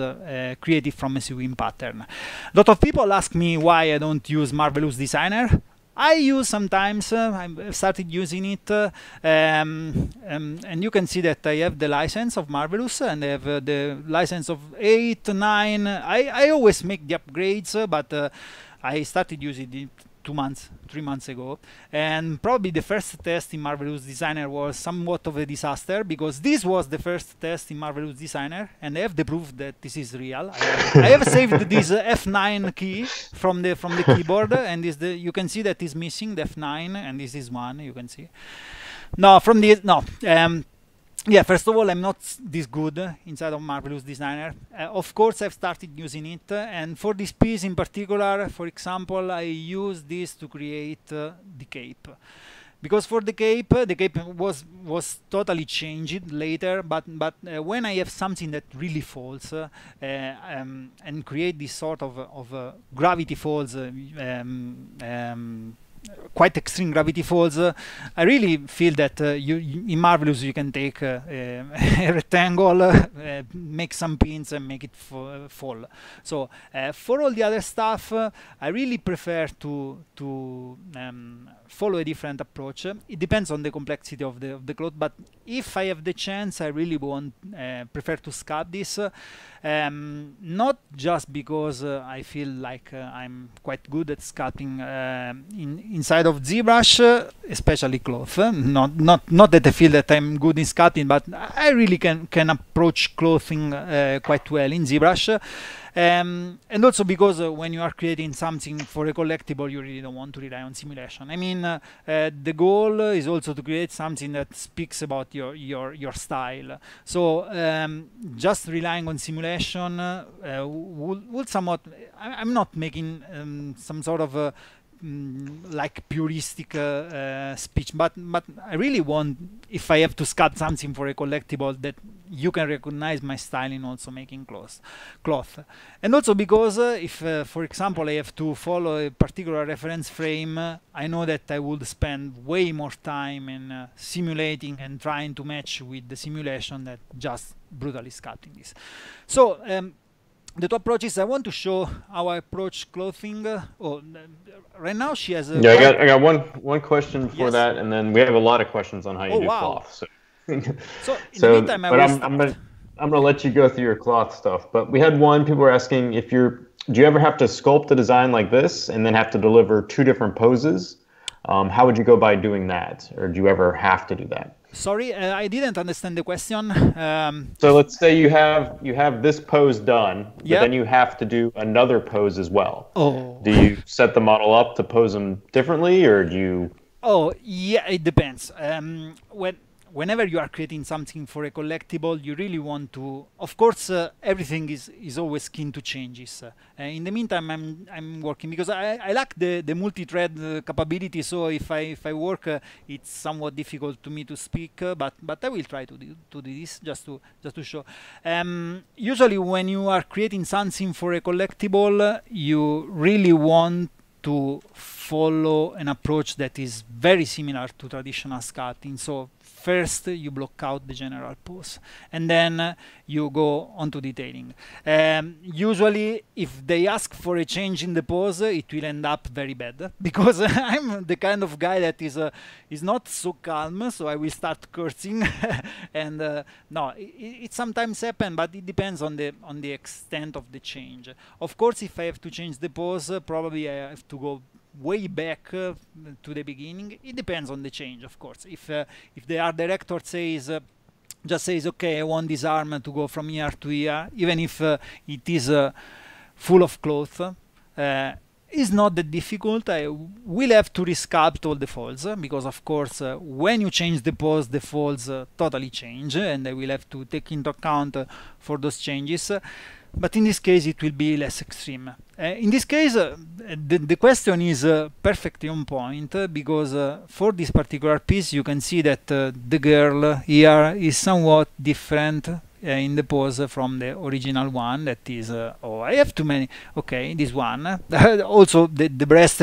created from a sewing pattern. A lot of people ask me why I don't use Marvelous Designer. I use sometimes, uh, I've started using it, uh, um, um, and you can see that I have the license of Marvelous and I have uh, the license of 8, 9. I, I always make the upgrades, uh, but uh, I started using it two months, three months ago, and probably the first test in Marvelous Designer was somewhat of a disaster because this was the first test in Marvelous Designer, and I have the proof that this is real. I have, I have saved this uh, F9 key from the from the keyboard, and the you can see that is missing the F9, and this is one you can see. No, from the no. Um, yeah, first of all, I'm not this good inside of Marvelous Designer. Uh, of course, I've started using it, uh, and for this piece in particular, for example, I use this to create uh, the cape. Because for the cape, uh, the cape was was totally changed later, but but uh, when I have something that really falls uh, um, and create this sort of of gravity falls um, um, quite extreme gravity falls, uh, I really feel that uh, you, you, in Marvelous you can take uh, a rectangle, uh, make some pins and make it fall. So uh, for all the other stuff, uh, I really prefer to to um, follow a different approach. It depends on the complexity of the of the cloth, but if I have the chance, I really want uh, prefer to scalp this, um, not just because uh, I feel like uh, I'm quite good at sculpting uh, in, inside of ZBrush, uh, especially cloth. Not not not that I feel that I'm good in sculpting, but I really can can approach clothing quite well in ZBrush. Um, and also because uh, when you are creating something for a collectible, you really don't want to rely on simulation. I mean, uh, uh, the goal is also to create something that speaks about your your your style. So um, just relying on simulation uh, uh, would, would somewhat. I, am not making um, some sort of uh, Mm, like puristic uh, uh, speech but but i really want if i have to sculpt something for a collectible that you can recognize my style in also making clothes cloth and also because uh, if uh, for example i have to follow a particular reference frame i know that i would spend way more time in simulating and trying to match with the simulation that just brutally sculpting this so um, the two approaches I want to show how I approach clothing. Uh, oh, right now she has a. Yeah, I got, I got one one question for yes. that, and then we have a lot of questions on how you oh, do wow. cloth. So, so in so, the meantime, I but I'm, I'm, gonna I'm gonna let you go through your cloth stuff. But we had one people were asking if you're do you ever have to sculpt a design like this and then have to deliver two different poses? Um, how would you go by doing that, or do you ever have to do that? Sorry, uh, I didn't understand the question. Um, so let's say you have you have this pose done, but then you have to do another pose as well. Oh. Do you set the model up to pose them differently, or do you? Oh yeah, it depends. Um, when whenever you are creating something for a collectible, you really want to. Of course, uh, everything is is always keen to changes. Uh, in the meantime, I'm I'm working because I, I lack the the multi-thread uh, capability. So if I if I work, uh, it's somewhat difficult to me to speak. Uh, but but I will try to do to do this just to just to show. Um, usually, when you are creating something for a collectible, uh, you really want to follow an approach that is very similar to traditional sculpting. So first you block out the general pose, and then uh, you go on to detailing. Um, usually if they ask for a change in the pose, uh, it will end up very bad because I'm the kind of guy that is, uh, is not so calm, so I will start cursing and uh, no, it, it sometimes happens but it depends on the, on the extent of the change. Of course if I have to change the pose, uh, probably I have to go way back uh, to the beginning. It depends on the change, of course. If uh, if the art director says uh, just says, okay, I want this arm to go from here to here, even if uh, it is uh, full of cloth, uh, is not that difficult. I will have to resculpt all the folds because, of course, when you change the pose, the folds totally change, and I will have to take into account for those changes but in this case it will be less extreme. Uh, in this case, uh, the, the, question is uh, perfectly on point uh, because uh, for this particular piece you can see that uh, the girl here is somewhat different in the pose from the original one that is, oh I have too many, okay this one. also the, the breast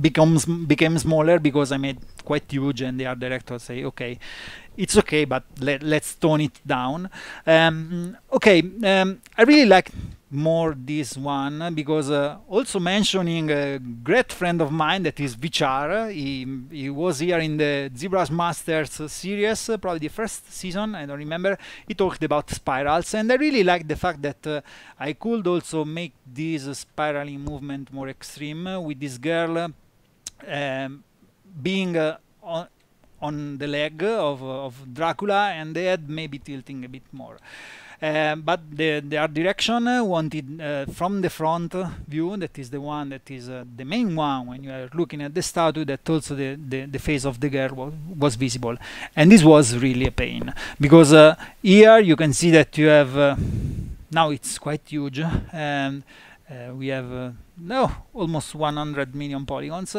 becomes became smaller because I made quite huge and the art director say okay it's okay, but let, us tone it down. Um, okay, um, I really like more this one because uh, also mentioning a great friend of mine that is Vichar. He, he was here in the Zebras Masters series, uh, probably the first season, I don't remember. He talked about spirals, and I really like the fact that uh, I could also make this spiraling movement more extreme with this girl um, being uh, on on the leg of, of Dracula and the head maybe tilting a bit more. Uh, but the, the art direction uh, wanted uh, from the front view, that is the one that is uh, the main one when you are looking at the statue, that also the, the, the face of the girl was, was visible. And this was really a pain, because uh, here you can see that you have, uh, now it's quite huge, and we have no almost 100 million polygons.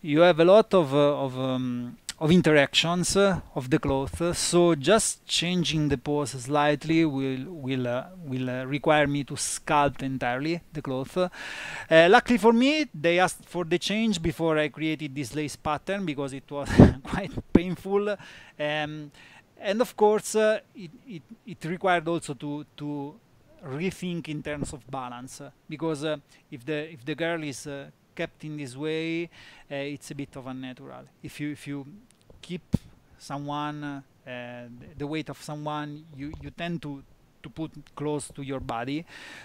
you have a lot of, of um, of interactions of the cloth so just changing the pose slightly will will uh, will uh, require me to sculpt entirely the cloth uh, luckily for me they asked for the change before I created this lace pattern because it was quite painful um, and of course uh, it, it, it, required also to to rethink in terms of balance because uh, if the if the girl is kept in this way it's a bit of unnatural if you if you keep someone uh, the weight of someone you you tend to to put close to your body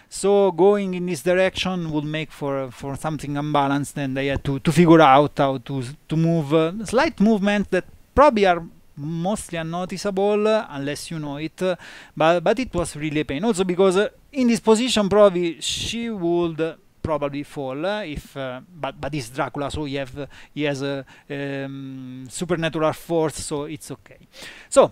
so going in this direction would make for for something unbalanced and they had to to figure out how to to move uh, slight movements that probably are mostly unnoticeable uh, unless you know it uh, but but it was really a pain also because uh, in this position probably she would probably fall eh, if eh, but but it's Dracula so he have he has a um, supernatural force so it's okay so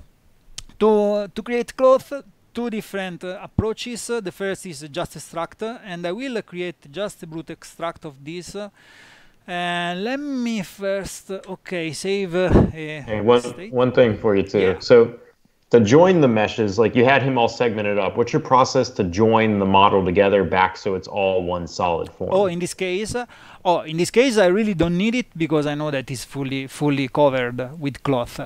to to create cloth two different uh, approaches. Uh, the first is just extract, and I will create just a brute extract of this. and let me first, okay, save. one, one thing for you too. Yeah. So to join the meshes, like you had him all segmented up. What's your process to join the model together back so it's all one solid form? Oh, in this case, oh, in this case, I really don't need it because I know that it's fully fully covered with cloth.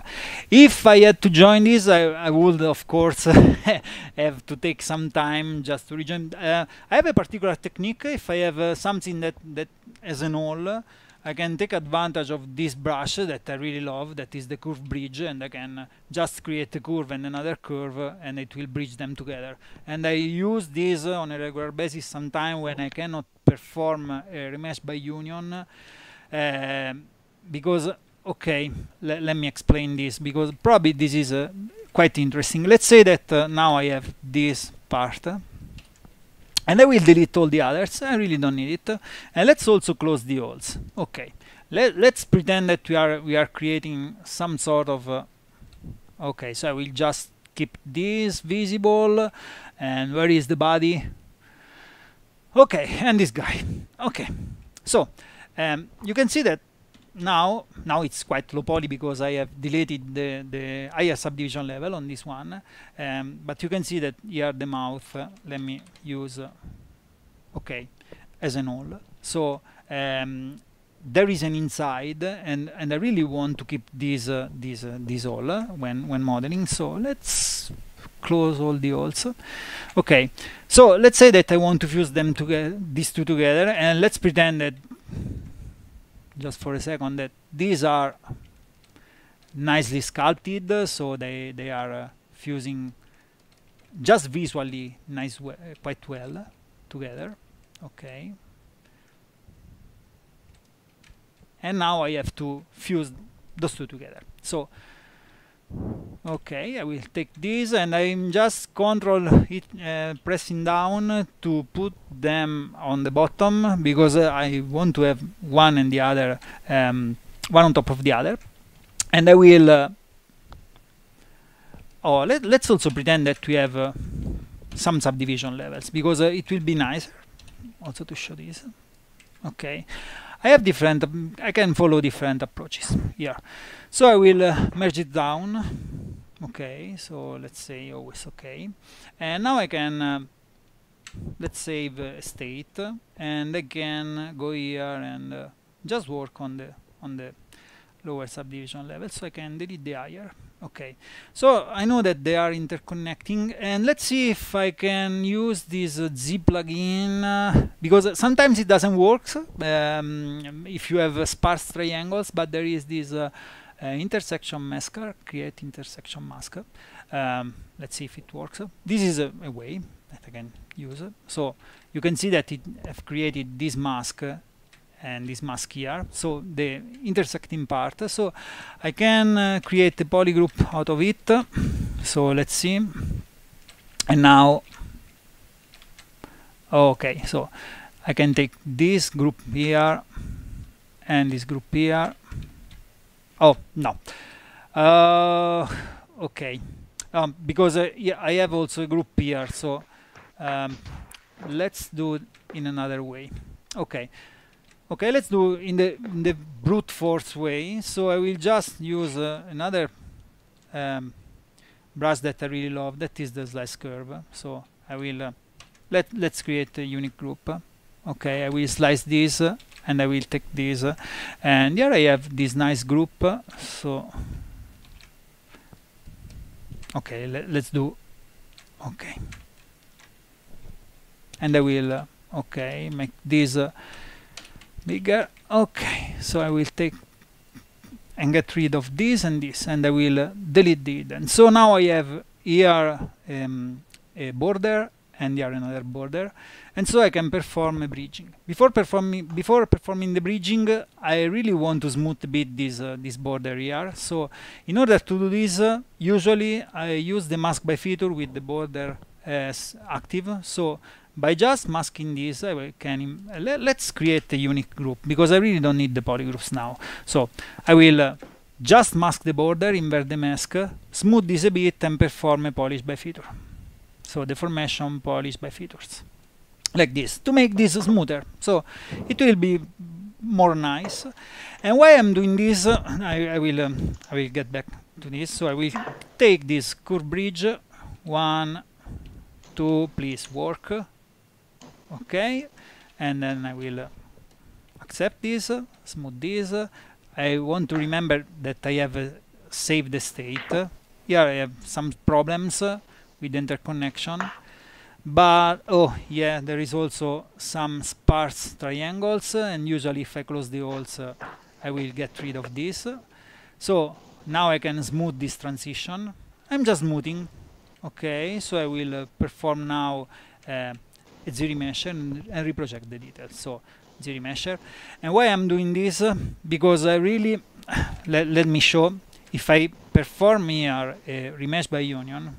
If I had to join this, I, I would of course have to take some time just to rejoin. Uh, I have a particular technique. If I have uh, something that that has an all I can take advantage of this brush that I really love, that is the curve bridge, and I can just create a curve and another curve, and it will bridge them together. And I use this on a regular basis sometimes when I cannot perform a remesh by union, uh, because, okay, le let me explain this, because probably this is uh, quite interesting. Let's say that uh, now I have this part, and I will delete all the others I really don't need it and let's also close the holes okay Let, us pretend that we are we are creating some sort of uh, okay so I will just keep this visible and where is the body okay and this guy okay so um, you can see that now now it's quite low poly because I have deleted the, the higher subdivision level on this one um, but you can see that here the mouth uh, let me use uh, okay as an all so um, there is an inside and and I really want to keep this uh, this uh, this all when when modeling so let's close all the holes okay so let's say that I want to fuse them together, these two together and let's pretend that just for a second that these are nicely sculpted so they they are uh, fusing just visually nice uh, quite well together okay and now I have to fuse those two together so okay I will take this and I'm just control it uh, pressing down to put them on the bottom because uh, I want to have one and the other um, one on top of the other and I will uh, oh let, us also pretend that we have uh, some subdivision levels because uh, it will be nicer also to show this okay I have different, I can follow different approaches here. So I will uh, merge it down. Okay, so let's say always okay. And now I can, uh, let's save uh, state and again go here and uh, just work on the, on the lower subdivision level. So I can delete the higher okay so I know that they are interconnecting and let's see if I can use this uh, Z plugin uh, because uh, sometimes it doesn't work um, if you have uh, sparse triangles but there is this uh, uh, intersection masker create intersection masker um, let's see if it works this is a, a way that I can use so you can see that it have created this mask and this mask here so the intersecting part so I can uh, create a polygroup out of it so let's see and now okay so I can take this group here and this group here oh no uh, okay um, because uh, yeah, I have also a group here so um, let's do it in another way okay Okay, let's do in the in the brute force way. So I will just use uh, another um, brush that I really love. That is the slice curve. So I will uh, let let's create a unique group. Okay, I will slice this uh, and I will take this, uh, and here I have this nice group. so okay, le let's do okay, and I will uh, okay make this uh, bigger okay so I will take and get rid of this and this and I will uh, delete it and so now I have here um, a border and here another border and so I can perform a bridging before performing before performing the bridging uh, I really want to smooth a bit this uh, this border here so in order to do this uh, usually I use the mask by feature with the border as active so by just masking this I uh, can let, us create a unique group because I really don't need the polygroups now so I will uh, just mask the border invert the mask uh, smooth this a bit and perform a polish by feature so deformation polish by features like this to make this smoother so it will be more nice and why I'm doing this uh, I, I, will um, I will get back to this so I will take this curve bridge one two please work okay and then I will uh, accept this uh, smooth this I want to remember that I have uh, saved the state here I have some problems uh, with interconnection but oh yeah there is also some sparse triangles uh, and usually if I close the holes I will get rid of this so now I can smooth this transition I'm just smoothing okay so I will uh, perform now uh, a zero dimension and reproject the details. So zero mesher. And why I'm doing this? Because I really let, let me show if I perform here a uh, remesh by union,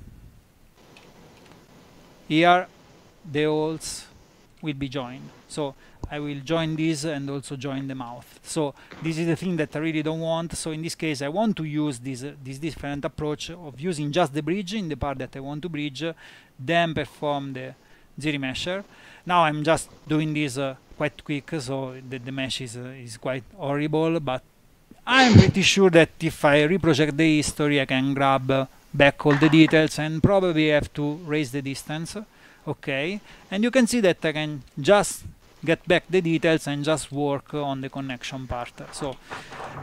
here the holes will be joined. So I will join this and also join the mouth. So this is the thing that I really don't want. So in this case, I want to use this uh, this different approach of using just the bridge in the part that I want to bridge, then perform the Ziri mesher. Now I'm just doing this uh, quite quick, so the, the mesh is, uh, is quite horrible, but I'm pretty sure that if I reproject the history, I can grab uh, back all the details and probably have to raise the distance. Okay, and you can see that I can just get back the details and just work on the connection part. So,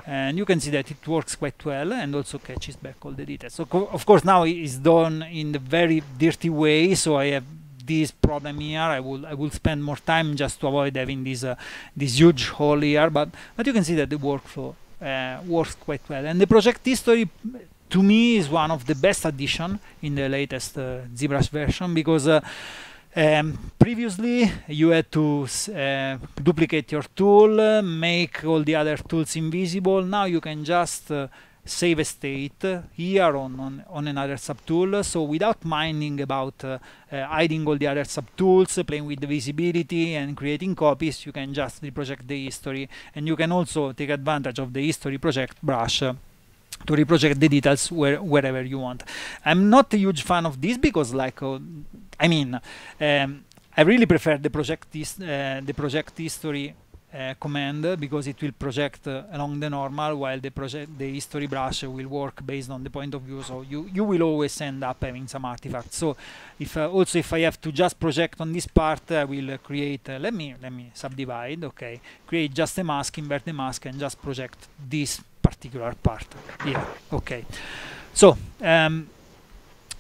and you can see that it works quite well and also catches back all the details. So, co of course, now it's done in the very dirty way, so I have this problem here. I will I will spend more time just to avoid having this uh, this huge hole here. But but you can see that the workflow uh, works quite well, and the project history to me is one of the best addition in the latest uh, ZBrush version because. Uh, um, previously, you had to uh, duplicate your tool, uh, make all the other tools invisible. Now you can just uh, save a state here on, on, on another subtool. So without minding about uh, uh, hiding all the other subtools, playing with the visibility and creating copies, you can just reproject the history. And you can also take advantage of the history project brush uh, to reproject the details where, wherever you want. I'm not a huge fan of this because like, uh, I mean, um, I really prefer the project, his, uh, the project history uh, command because it will project uh, along the normal while the project the history brush will work based on the point of view so you you will always end up having some artifacts so if uh, also if I have to just project on this part I will uh, create uh, let me let me subdivide okay create just a mask invert the mask and just project this particular part yeah okay so um,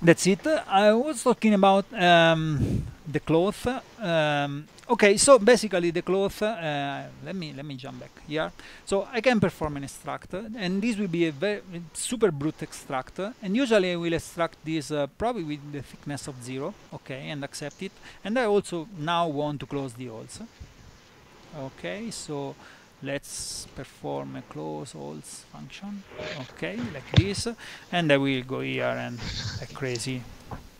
that's it I was talking about um, the cloth um, okay so basically the cloth uh, let me let me jump back here so I can perform an extract and this will be a very super brute extract and usually I will extract this uh, probably with the thickness of zero okay and accept it and I also now want to close the holes okay so let's perform a close holes function okay like this and I will go here and like crazy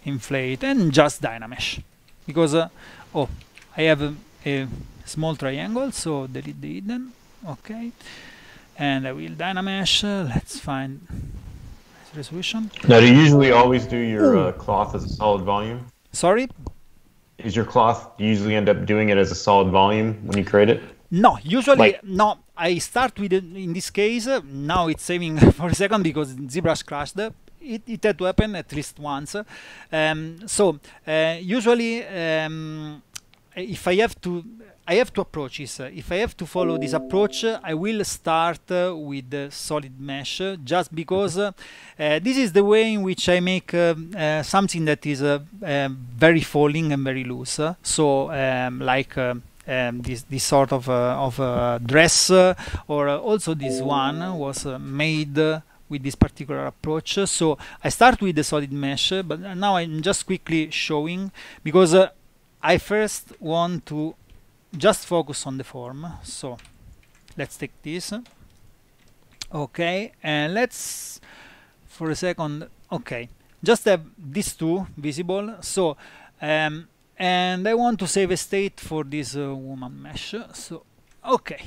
inflate and just dynamesh because uh, oh I have a, a, small triangle so delete the hidden okay and I will dynamesh uh, let's find resolution now do you usually always do your uh, cloth as a solid volume sorry is your cloth do you usually end up doing it as a solid volume when you create it no usually like, no I start with in this case uh, now it's saving for a second because ZBrush crashed it, it had to happen at least once. Um, so uh, usually, um, if I have to I have approach this. If I have to follow this approach, I will start uh, with solid mesh uh, just because uh, uh, this is the way in which I make something that is um, very falling and very loose. So um, like um, um this this sort of of dress, or also this one was made with this particular approach. So I start with the solid mesh, but now I'm just quickly showing because uh, I first want to just focus on the form. So let's take this. Okay, and let's for a second. Okay, just have these two visible. So um, and I want to save a state for this uh, woman mesh. So okay,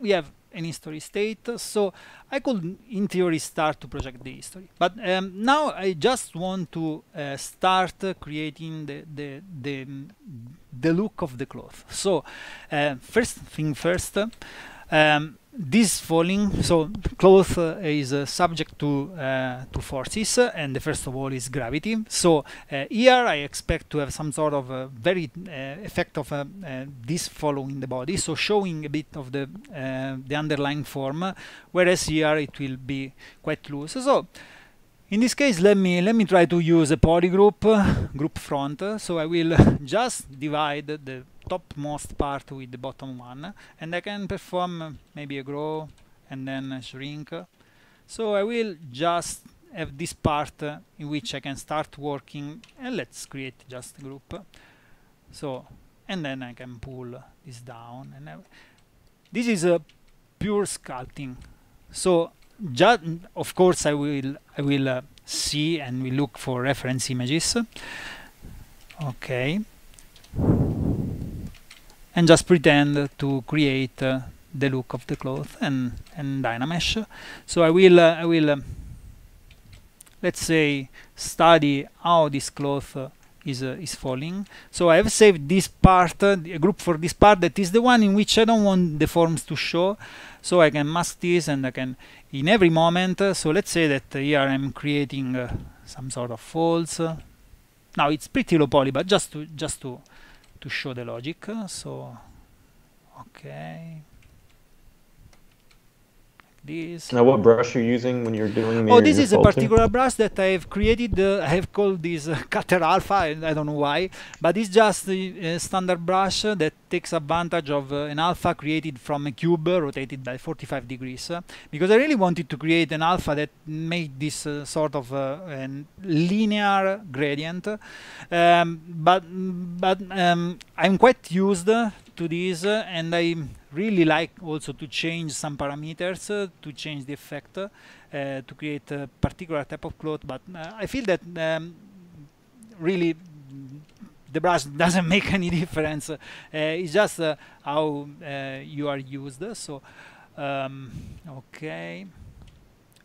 we have an history state so I could in theory start to project the history but um, now I just want to uh, start creating the, the, the, the, look of the cloth so uh, first thing first um, this falling so cloth uh, is uh, subject to uh, to forces uh, and the first of all is gravity so uh, here i expect to have some sort of a very uh, effect of this following the body so showing a bit of the the underlying form whereas here it will be quite loose so in this case, let me let me try to use a polygroup, group front. So I will just divide the topmost part with the bottom one and I can perform maybe a grow and then a shrink so I will just have this part uh, in which I can start working and let's create just a group so and then I can pull this down and I this is a pure sculpting so just of course I will I will uh, see and we look for reference images okay and just pretend to create uh, the look of the cloth and and Dynamesh. So I will uh, I will um, let's say study how this cloth uh, is uh, is falling. So I have saved this part, a uh, group for this part that is the one in which I don't want the forms to show. So I can mask this and I can in every moment. Uh, so let's say that here I'm creating some sort of folds. now it's pretty low poly, but just to just to to show the logic so okay this. Now, what brush you're using when you're doing? oh, this is a particular brush that I have created. Uh, I have called this uh, Cutter Alpha. I, I don't know why, but it's just a, a uh, standard brush that takes advantage of uh, an alpha created from a cube rotated by 45 degrees. Uh, because I really wanted to create an alpha that made this uh, sort of linear gradient, um, but but um, I'm quite used to this, and I really like also to change some parameters uh, to change the effect uh, to create a particular type of cloth but uh, I feel that um, really the brush doesn't make any difference uh, it's just uh, how uh, you are used so um, okay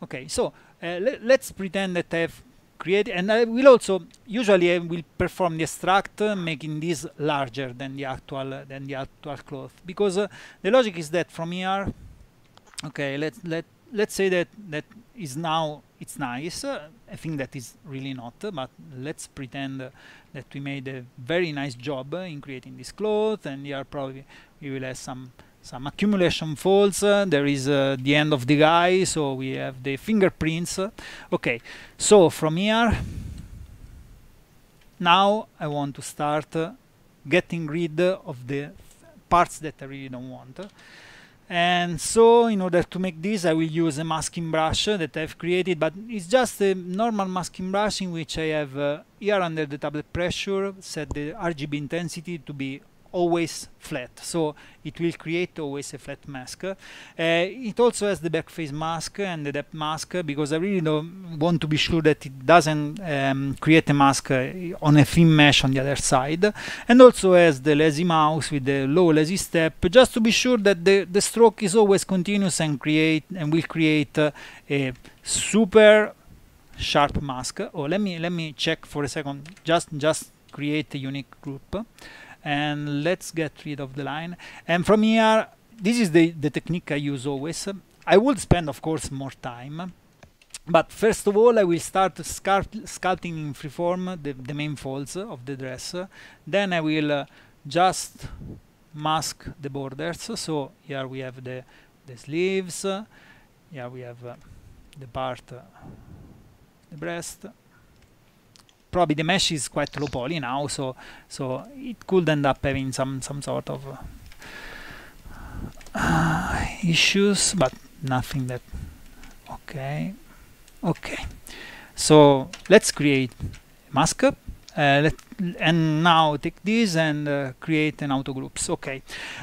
okay so le let's pretend that I have create and I will also usually I will perform the extract uh, making this larger than the actual uh, than the actual cloth because uh, the logic is that from here okay let's let let's say that that is now it's nice uh, I think that is really not uh, but let's pretend uh, that we made a very nice job in creating this cloth and here probably we will have some some accumulation faults. Uh, there is uh, the end of the guy, so we have the fingerprints. Okay, so from here, now I want to start uh, getting rid of the parts that I really don't want. And so in order to make this I will use a masking brush that I've created but it's just a normal masking brush in which I have uh, here under the tablet pressure set the RGB intensity to be always flat so it will create always a flat mask uh, it also has the back face mask and the depth mask because I really don't want to be sure that it doesn't um, create a mask uh, on a thin mesh on the other side and also has the lazy mouse with the low lazy step just to be sure that the, the stroke is always continuous and create and will create uh, a super sharp mask oh let me let me check for a second just just create a unique group and let's get rid of the line and from here this is the the technique i use always i will spend of course more time but first of all I will start sculpting in freeform the, the main folds of the dress then I will uh, just mask the borders so here we have the, the sleeves here we have uh, the part uh, the breast probably the mesh is quite low poly now, so so it could end up having some some sort of uh, issues, but nothing that. Okay, okay. So let's create mask. Uh, let, and now take this and uh, create an auto groups okay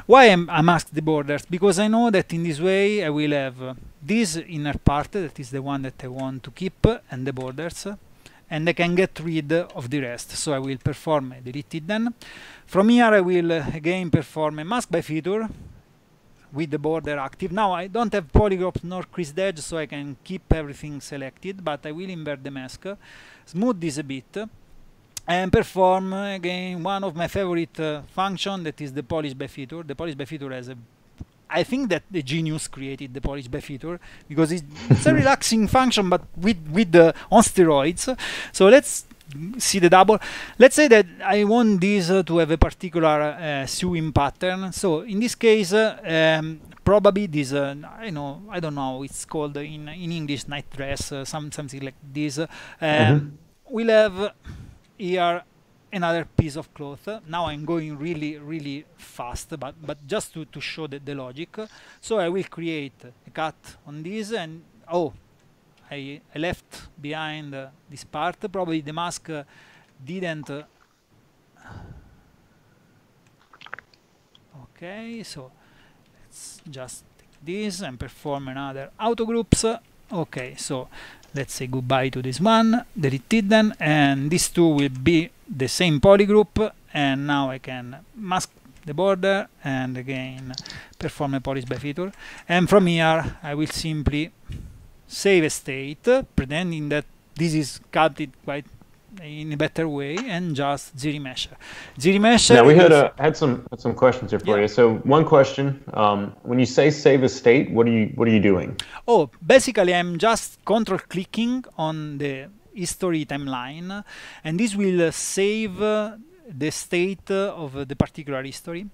why am I mask the borders because I know that in this way I will have uh, this inner part that is the one that I want to keep and the borders and I can get rid of the rest. So I will perform delete it then. From here I will again perform a mask by feature with the border active. Now I don't have polygraph nor creased edge so I can keep everything selected but I will invert the mask, smooth this a bit and perform again one of my favorite uh, function that is the polish by feature. The polish by feature has a I think that the genius created the polish bay feature because it's, it's a relaxing function, but with with the on steroids. So let's see the double. Let's say that I want this uh, to have a particular uh, sewing pattern. So in this case, uh, um, probably this, uh, I know, I don't know, it's called in in English nightdress, uh, some something like this. mm -hmm. We'll have here another piece of cloth. Now I'm going really, really fast, but, but just to, to show the, the logic. So I will create a cut on this and, oh, I, I left behind uh, this part. Probably the mask uh, didn't... Uh, okay, so let's just take this and perform another auto groups. Okay, so let's say goodbye to this one, delete it then, and these two will be the same polygroup and now I can mask the border and again perform a polish by feature and from here I will simply save a state pretending that this is it quite in a better way and just zirimesh. Zirimesh. Yeah, we had had some some questions here for yeah. you. So one question: um, when you say save a state, what are you what are you doing? Oh, basically, I'm just control clicking on the history timeline and this will save the state of the particular history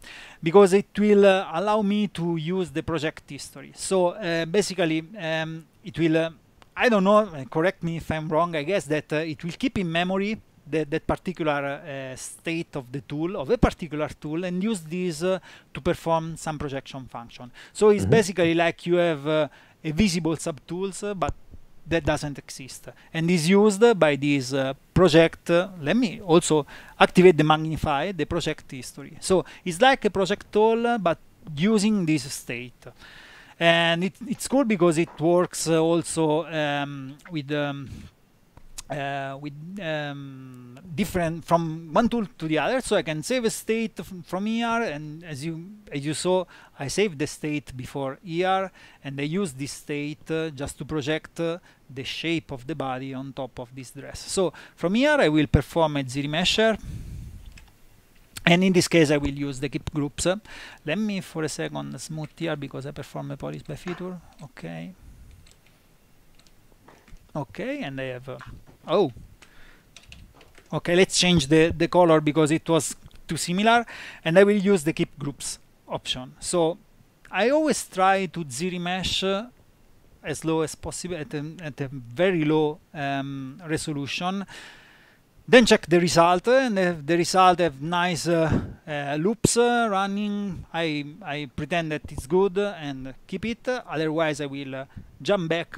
because it will uh, allow me to use the project history so uh, basically um, it will uh, I don't know correct me if I'm wrong I guess that it will keep in memory that, that, particular uh, state of the tool, of a particular tool, and use this uh, to perform some projection function. So it's mm -hmm. basically like you have uh, a visible subtools, but that doesn't exist and is used by this uh, project uh, let me also activate the magnify the project history so it's like a project tool uh, but using this state and it, it's cool because it works uh, also um, with um, uh, with um, different from one tool to the other so I can save a state from ER and as you as you saw I saved the state before ER and I use this state uh, just to project uh, the shape of the body on top of this dress so from here I will perform a Zirimesher and in this case I will use the keep groups let me for a second smooth here because I perform a polish by feature okay okay and I have uh, Oh. Okay, let's change the, the color because it was too similar. And I will use the keep groups option. So I always try to zero mesh uh, as low as possible at a, at a very low um, resolution. Then check the result, uh, and if the result have nice uh, uh loops running, I, I pretend that it's good and keep it. Otherwise, I will jump back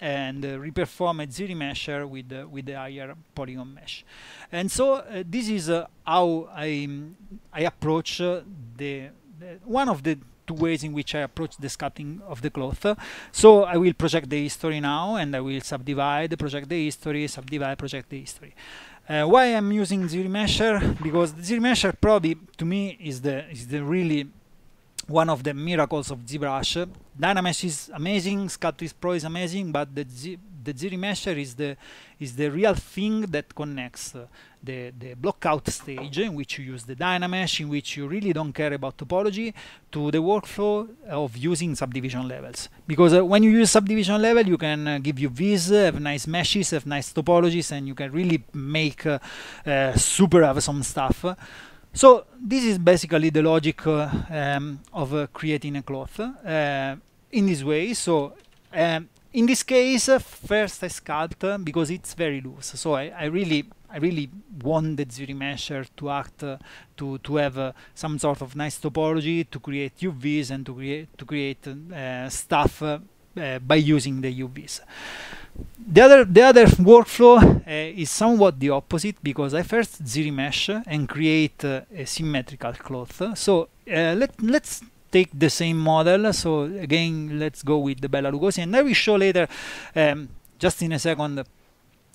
and uh, reperform a zero mesher with uh, with the higher polygon mesh. And so uh, this is uh, how I um, I approach uh, the, the, one of the two ways in which I approach the sculpting of the cloth. So I will project the history now, and I will subdivide, project the history, subdivide, project the history. Uh, why I'm using zero mesher? Because the zero mesher probably to me is the is the really one of the miracles of ZBrush. Dynamesh is amazing, Scat is Pro is amazing, but the Z the ZRemesher is the is the real thing that connects uh, the the blockout stage in which you use the Dynamesh, in which you really don't care about topology, to the workflow of using subdivision levels. Because uh, when you use subdivision level, you can uh, give you views, have nice meshes, have nice topologies, and you can really make uh, uh, super awesome stuff. So this is basically the logic uh, um, of uh, creating a cloth uh, in this way. So um, in this case, uh, first I sculpt uh, because it's very loose. So I, I really, I really want the Zuri measure to act uh, to to have some sort of nice topology to create UVs and to create to create stuff by using the UVs the other the other workflow uh, is somewhat the opposite because I first ziri mesh and create uh, a symmetrical cloth. So uh, let let's take the same model. So again, let's go with the Bella Lugosi, and I will show later, um, just in a second,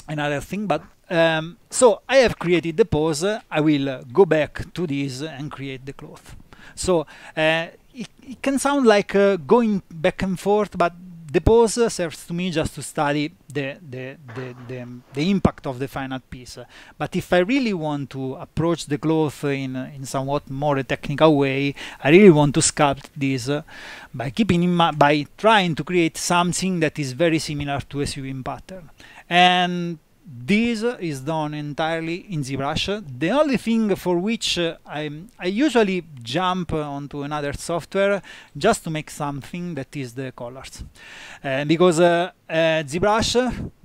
another thing. But um, so I have created the pose. I will uh, go back to this and create the cloth. So uh, it, it, can sound like uh, going back and forth, but the pose serves to me just to study the, the, the, the, the impact of the final piece. But if I really want to approach the cloth in, in somewhat more a technical way, I really want to sculpt this uh, by keeping in by trying to create something that is very similar to a sewing pattern. And this is done entirely in ZBrush. The only thing for which uh, I usually jump onto another software just to make something that is the colors. Uh, because uh, uh ZBrush,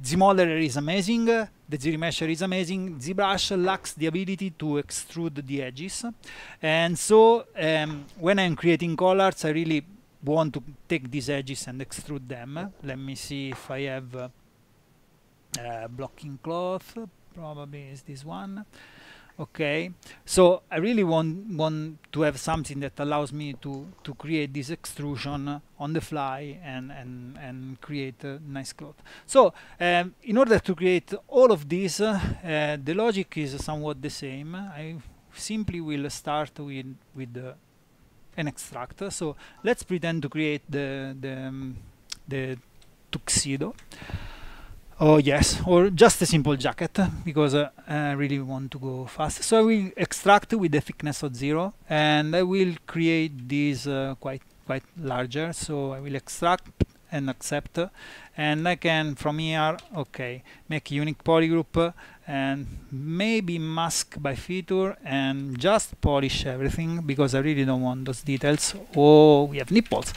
ZModeler is amazing, the ZRemesher is amazing, ZBrush lacks the ability to extrude the edges. And so um, when I'm creating colors, I really want to take these edges and extrude them. Let me see if I have uh, uh, blocking cloth probably is this one okay so I really want want to have something that allows me to to create this extrusion on the fly and and and create a nice cloth so um, in order to create all of this uh, uh, the logic is somewhat the same I simply will start with with an extractor so let's pretend to create the the, um, the tuxedo Oh yes, or just a simple jacket because uh, I really want to go fast. So I will extract with the thickness of zero and I will create this uh, quite quite larger. So I will extract and accept and I can from here okay make unique polygroup and maybe mask by feature and just polish everything because I really don't want those details oh we have nipples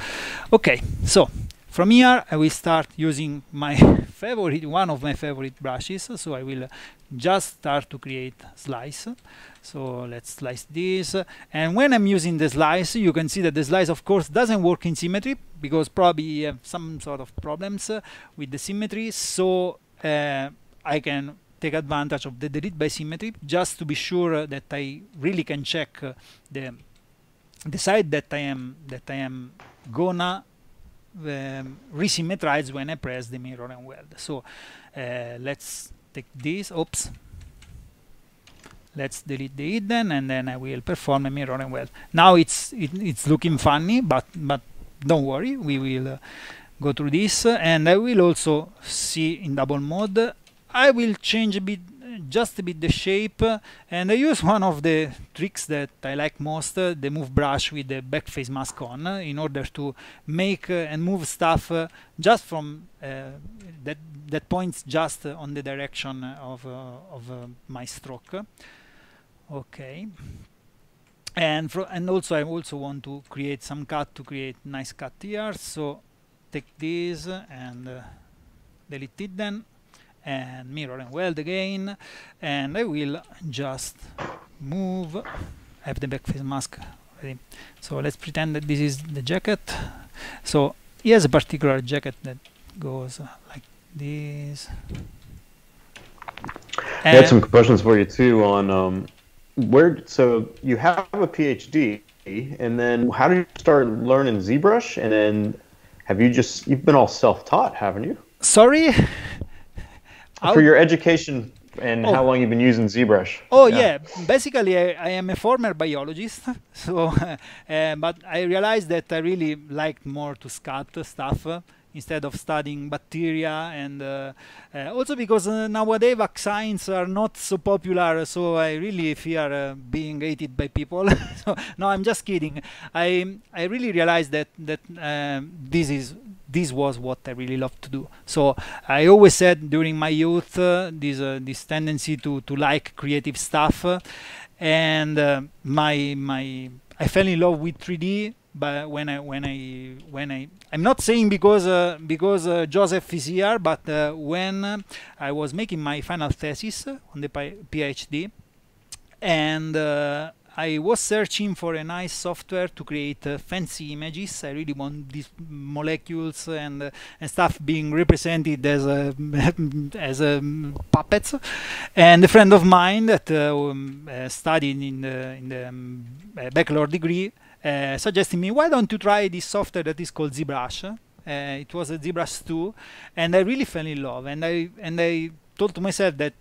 okay so from here I will start using my favorite, one of my favorite brushes, so I will just start to create slice. So let's slice this. And when I'm using the slice, you can see that the slice of course doesn't work in symmetry because probably have some sort of problems uh, with the symmetry. So uh, I can take advantage of the delete by symmetry just to be sure that I really can check uh, the the side that I am that I am gonna the um, resymmetrize when I press the mirror and weld. So uh, let's take this, oops, let's delete the hidden and then I will perform a mirror and weld. Now it's it, it's looking funny, but, but don't worry, we will uh, go through this uh, and I will also see in double mode, I will change a bit just a bit the shape and I use one of the tricks that I like most, uh, the move brush with the back face mask on uh, in order to make uh, and move stuff just from that, that points just on the direction of, of my stroke. Okay and and also I also want to create some cut to create nice cut here so take this and uh, delete it then and mirror and weld again and I will just move I have the back face mask ready. so let's pretend that this is the jacket so he has a particular jacket that goes like this I had some questions for you too on um, where so you have a PhD and then how did you start learning ZBrush and then have you just you've been all self-taught haven't you sorry for your education and oh. how long you've been using ZBrush. Oh yeah, yeah. basically I, I, am a former biologist, so uh, but I realized that I really liked more to sculpt stuff eh, instead of studying bacteria, and uh, also because nowadays vaccines are not so popular, so I really fear being hated by people. so, no, I'm just kidding. I I really realized that that this is this was what I really loved to do. So I always said during my youth uh, this uh, this tendency to to like creative stuff, uh, and uh, my my I fell in love with 3D. But when I when I when I I'm not saying because uh, because uh, Joseph is here, but when I was making my final thesis on the PhD, and I was searching for a nice software to create uh, fancy images. I really want these molecules and uh, and stuff being represented as a as a puppets. And a friend of mine that uh, um, uh, studied in the in the um, uh, degree suggested me, why don't you try this software that is called ZBrush? it was a ZBrush 2, and I really fell in love. And I and I told to myself that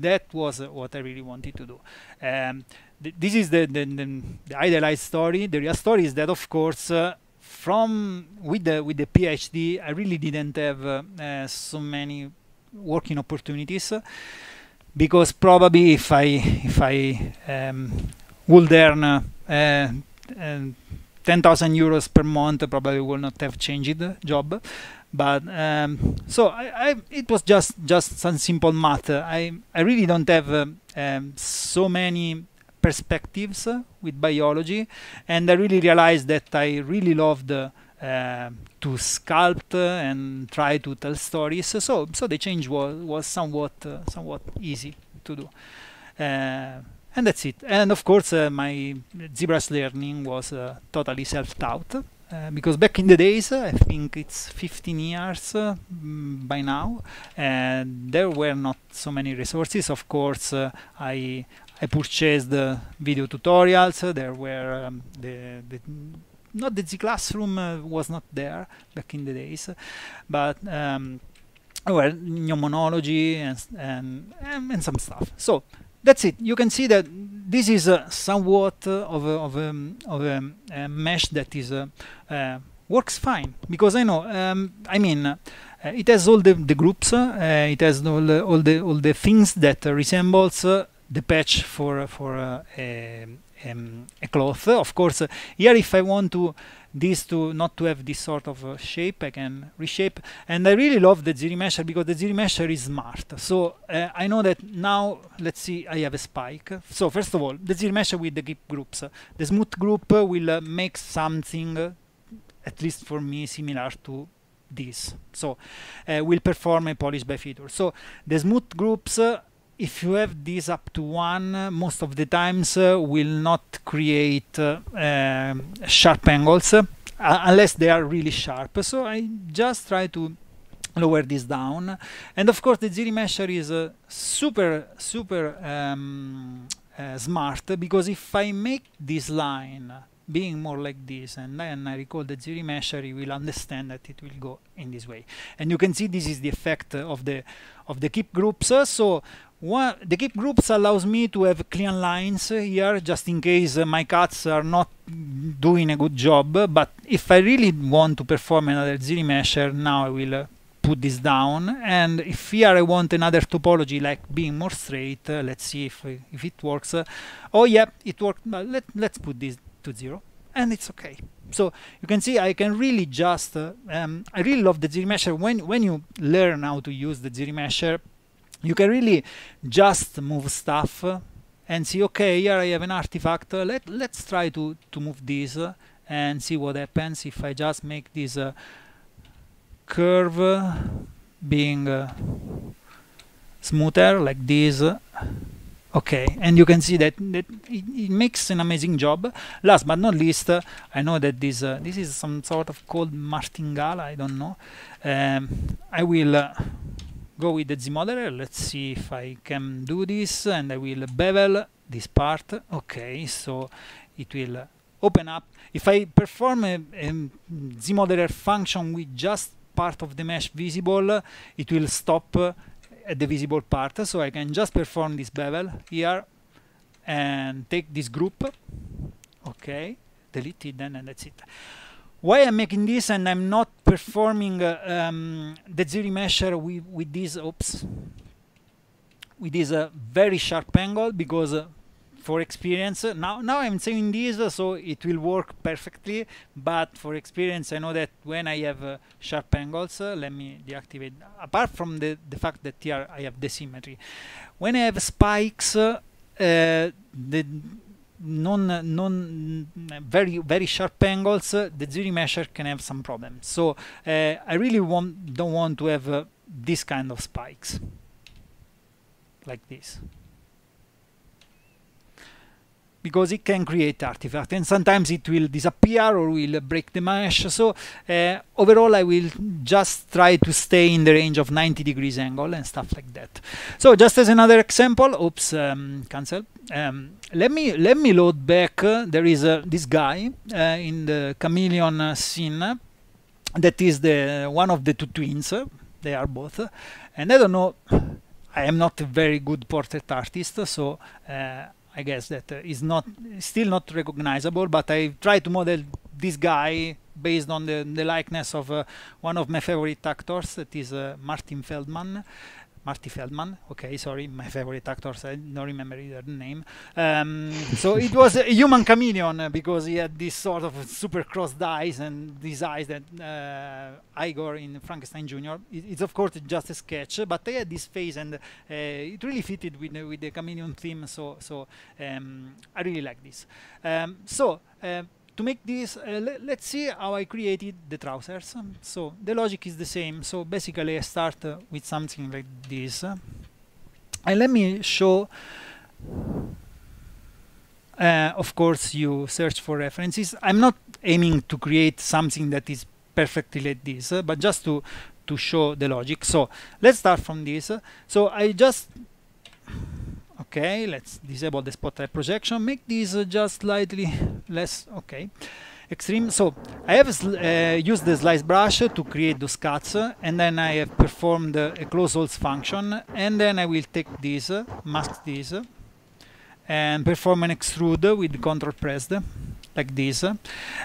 that was uh, what I really wanted to do. Um, th this is the, the, the, idealized story. The real story is that, of course, uh, from with the with the PhD, I really didn't have uh, uh so many working opportunities uh, because probably if I if I um, would earn uh, 10,000 euros per month, probably would not have changed job but um, so I, I, it was just just some simple math. I I really don't have um, so many perspectives with biology and I really realized that I really loved uh, to sculpt and try to tell stories so so the change was was somewhat uh, somewhat easy to do uh, and that's it and of course uh, my zebras learning was uh, totally self-taught uh, because back in the days I think it's 15 years mm, by now and there were not so many resources of course I I purchased uh, video tutorials. There were um, the, the not the Z classroom uh, was not there back in the days, but um, well, pneumonology and, and, and some stuff. So that's it. You can see that this is uh, somewhat uh, of a, of a, of a, a mesh that is uh, uh, works fine because I know. Um, I mean. it has all the, the groups, it has all the, all the all the things that resembles the patch for for uh, a, um, um, a, cloth. Of course, uh, here if I want to this to not to have this sort of uh, shape, I can reshape. And I really love the ziri mesher because the ziri mesher is smart. So uh, I know that now. Let's see, I have a spike. So first of all, the ziri mesher with the grip groups. The smooth group will uh, make something, uh, at least for me, similar to this so uh, will perform a polish by feature so the smooth groups uh, if you have this up to one, most of the times uh, will not create uh, uh, sharp angles unless they are really sharp. So I just try to lower this down and of course the Ziri mesher is uh, super super um, uh, smart because if I make this line being more like this and then I recall the Ziri measure you will understand that it will go in this way and you can see this is the effect of the of the keep groups so one, the keep groups allows me to have clean lines here just in case my cuts are not doing a good job but if I really want to perform another Ziri measure now I will uh, put this down and if here I want another topology like being more straight uh, let's see if, if it works uh, oh yeah it worked let, let's put this to zero and it's okay. So you can see I can really just, uh, um, I really love the Zermesher. When, when you learn how to use the Zermesher, you can really just move stuff and see, okay, here I have an artifact. Uh, let, let's try to, to move this and see what happens if I just make this uh, curve being uh, smoother like this okay and you can see that, that it, it, makes an amazing job last but not least uh, i know that this uh, this is some sort of called martingale i don't know um, i will uh, go with the z modeler let's see if i can do this and i will bevel this part okay so it will open up if i perform a, a z modeler function with just part of the mesh visible it will stop at the visible part so I can just perform this bevel here and take this group okay delete it then and that's it why I'm making this and I'm not performing uh, um, the zero measure with, with this oops with this uh, very sharp angle because uh, for experience now now i'm saying this so it will work perfectly but for experience i know that when i have uh, sharp angles uh, let me deactivate apart from the the fact that here i have the symmetry when i have spikes uh, the non non very very sharp angles uh, the zero measure can have some problems so uh, i really want don't want to have uh, this kind of spikes like this because it can create artifact and sometimes it will disappear or will break the mesh so uh, overall I will just try to stay in the range of 90 degrees angle and stuff like that so just as another example oops um, cancel um, let me let me load back uh, there is uh, this guy uh, in the chameleon scene uh, that is the one of the two twins uh, they are both and I don't know I am not a very good portrait artist so I guess that uh, is not still not recognizable, but I try to model this guy based on the, the likeness of uh, one of my favorite actors, that is uh, Martin Feldman. Marty Feldman. Okay, sorry, my favorite actor. I don't remember either the name. Um, so it was a human chameleon uh, because he had this sort of super crossed eyes and these eyes that uh, Igor in Frankenstein Jr. It's of course just a sketch, but they had this face and uh, it really fitted with the, with the chameleon theme. So so um, I really like this. Um, so. Uh, to make this, uh, le let's see how I created the trousers. Um, so the logic is the same. So basically I start uh, with something like this. Uh, and let me show, uh, of course you search for references. I'm not aiming to create something that is perfectly like this, uh, but just to, to show the logic. So let's start from this. Uh, so I just okay let's disable the spotlight projection make this uh, just slightly less okay extreme so I have uh, used the slice brush to create those cuts uh, and then I have performed uh, a close holes function and then I will take this uh, mask this and perform an extrude with control pressed like this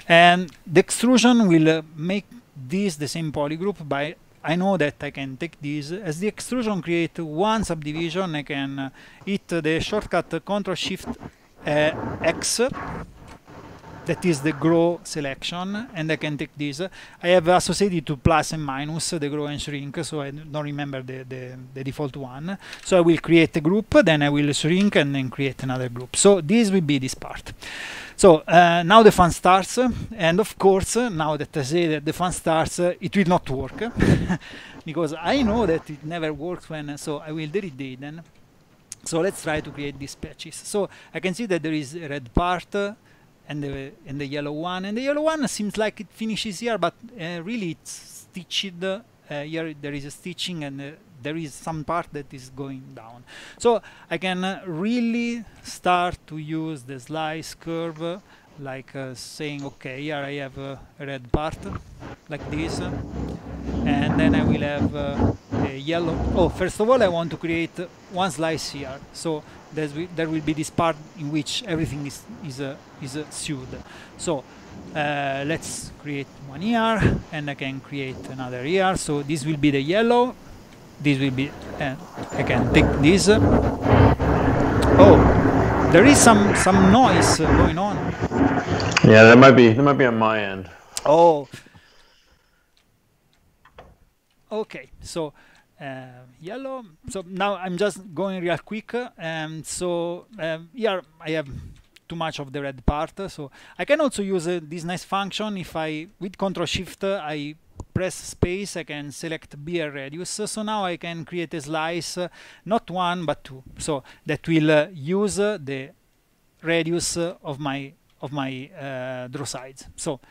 and the extrusion will make this the same polygroup by I know that I can take this as the extrusion create one subdivision I can uh, hit the shortcut Ctrl Shift uh, X that is the grow selection and I can take this I have associated to plus and minus the grow and shrink so I don't remember the, the, the default one so I will create a group then I will shrink and then create another group so this will be this part so uh, now the fun starts and of course now that I say that the fun starts uh, it will not work because I know that it never works when so I will delete it then so let's try to create these patches so I can see that there is a red part and the and the yellow one and the yellow one seems like it finishes here but uh, really it's stitched uh, here there is a stitching and uh, there is some part that is going down so I can uh, really start to use the slice curve uh, like uh, saying okay here I have a red part like this and then I will have a yellow oh first of all I want to create one slice here so there will be this part in which everything is is uh, is uh, sewed. So uh, let's create one ear, and I can create another ear. So this will be the yellow. This will be. Uh, I can take this. Oh, there is some some noise going on. Yeah, that might be that might be on my end. Oh. Okay, so uh, yellow. So now I'm just going real quick. And um, so um, here I have too much of the red part. So I can also use uh, this nice function if I, with Control Shift, I press space, I can select a radius. So now I can create a slice, uh, not one, but two. So that will uh, use uh, the radius uh, of my of my draw sides. So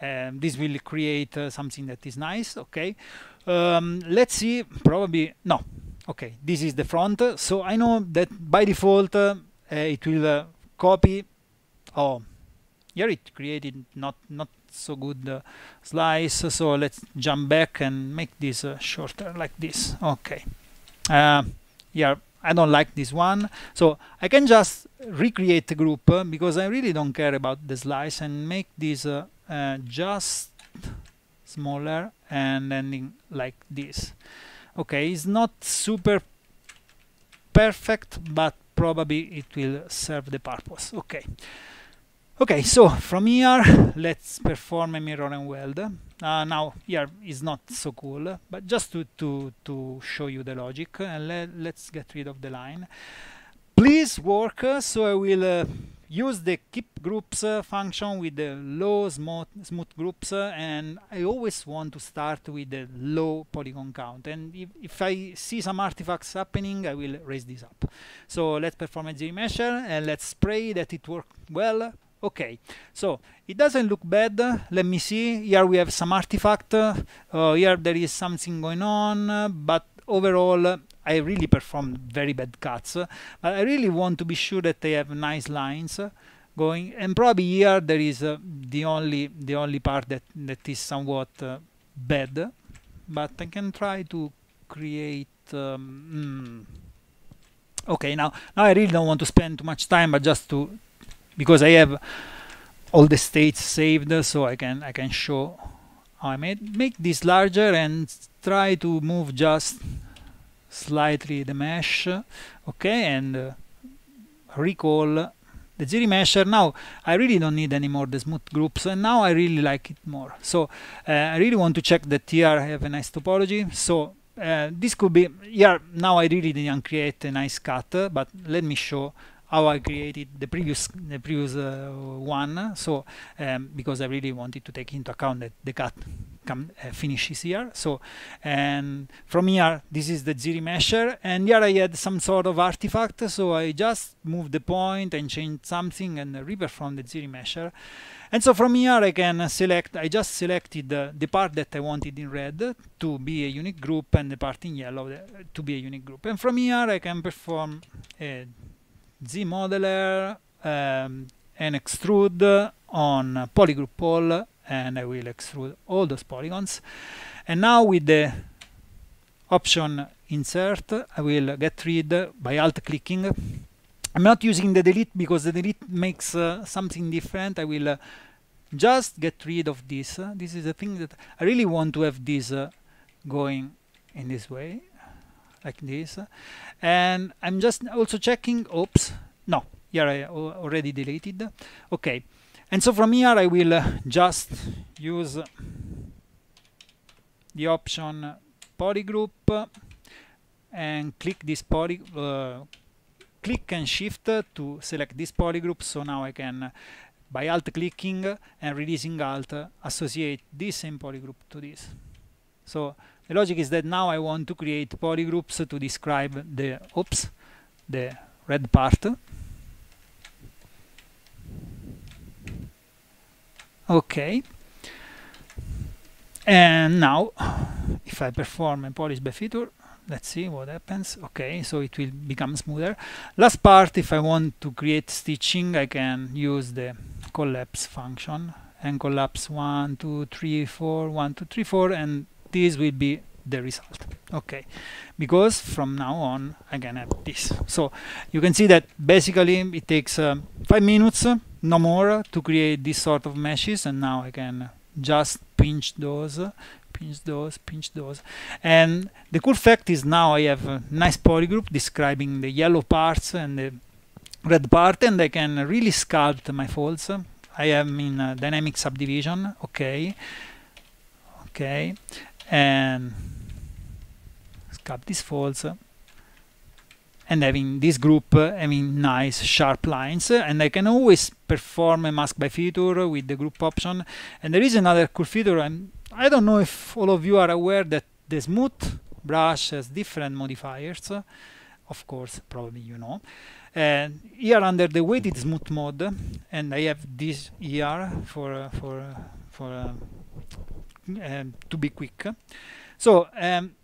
um, this will create something that is nice, okay? Um, let's see, probably, no, okay, this is the front, so I know that by default uh, it will uh, copy, oh, here it created not, not so good uh, slice, so let's jump back and make this uh, shorter like this, okay. Uh, yeah, I don't like this one, so I can just recreate the group uh, because I really don't care about the slice and make this just smaller and ending like this okay it's not super perfect but probably it will serve the purpose okay okay so from here let's perform a mirror and weld uh, now here is not so cool but just to to to show you the logic and le let's get rid of the line please work uh, so i will uh, use the keep groups uh, function with the low smooth, smooth groups uh, and I always want to start with the low polygon count and if, if I see some artifacts happening I will raise this up. So let's perform a measure and let's pray that it worked well okay so it doesn't look bad let me see here we have some artifact uh, here there is something going on uh, but overall I really performed very bad cuts, but I really want to be sure that they have nice lines going. And probably here there is uh, the only the only part that that is somewhat uh, bad, but I can try to create. Um, mm, okay now now i really don't want to spend too much time but just to because i have all the states saved so i can i can show how i made make this larger and try to move just slightly the mesh okay and uh, recall the Giri mesher now I really don't need any more the smooth groups and now I really like it more so uh, I really want to check that here I have a nice topology so uh, this could be yeah now I really didn't create a nice cut but let me show how I created the previous the previous uh, one so um, because I really wanted to take into account that the cut come uh, finishes here so and from here this is the ziri measure. and here I had some sort of artifact so I just moved the point and changed something and the river from the ziri measure. and so from here I can select I just selected the part that I wanted in red to be a unique group and the part in yellow to be a unique group and from here I can perform a z modeler um, and extrude on polygroup all and I will extrude all those polygons. And now with the option insert, I will get rid by alt clicking. I'm not using the delete because the delete makes uh, something different. I will uh, just get rid of this. Uh, this is the thing that I really want to have this uh, going in this way, like this. And I'm just also checking, oops, no, here I already deleted. Okay, and so from here I will uh, just use the option polygroup and click this poly uh, click and shift to select this polygroup so now I can by alt clicking and releasing alt associate this same polygroup to this so the logic is that now I want to create polygroups to describe the oops the red part okay and now if I perform a polish by feature let's see what happens okay so it will become smoother last part if I want to create stitching I can use the collapse function and collapse 1 2 3 4 1 2 3 4 and this will be the result okay because from now on I can have this so you can see that basically it takes uh, five minutes no more to create this sort of meshes and now I can just pinch those pinch those pinch those and the cool fact is now I have a nice polygroup describing the yellow parts and the red part and I can really sculpt my folds I am in a dynamic subdivision okay okay and sculpt these folds and having this group uh, having nice sharp lines uh, and I can always perform a mask by feature with the group option and there is another cool feature and I don't know if all of you are aware that the smooth brush has different modifiers of course probably you know and here under the weighted smooth mode and I have this here for for for um, um, to be quick so um,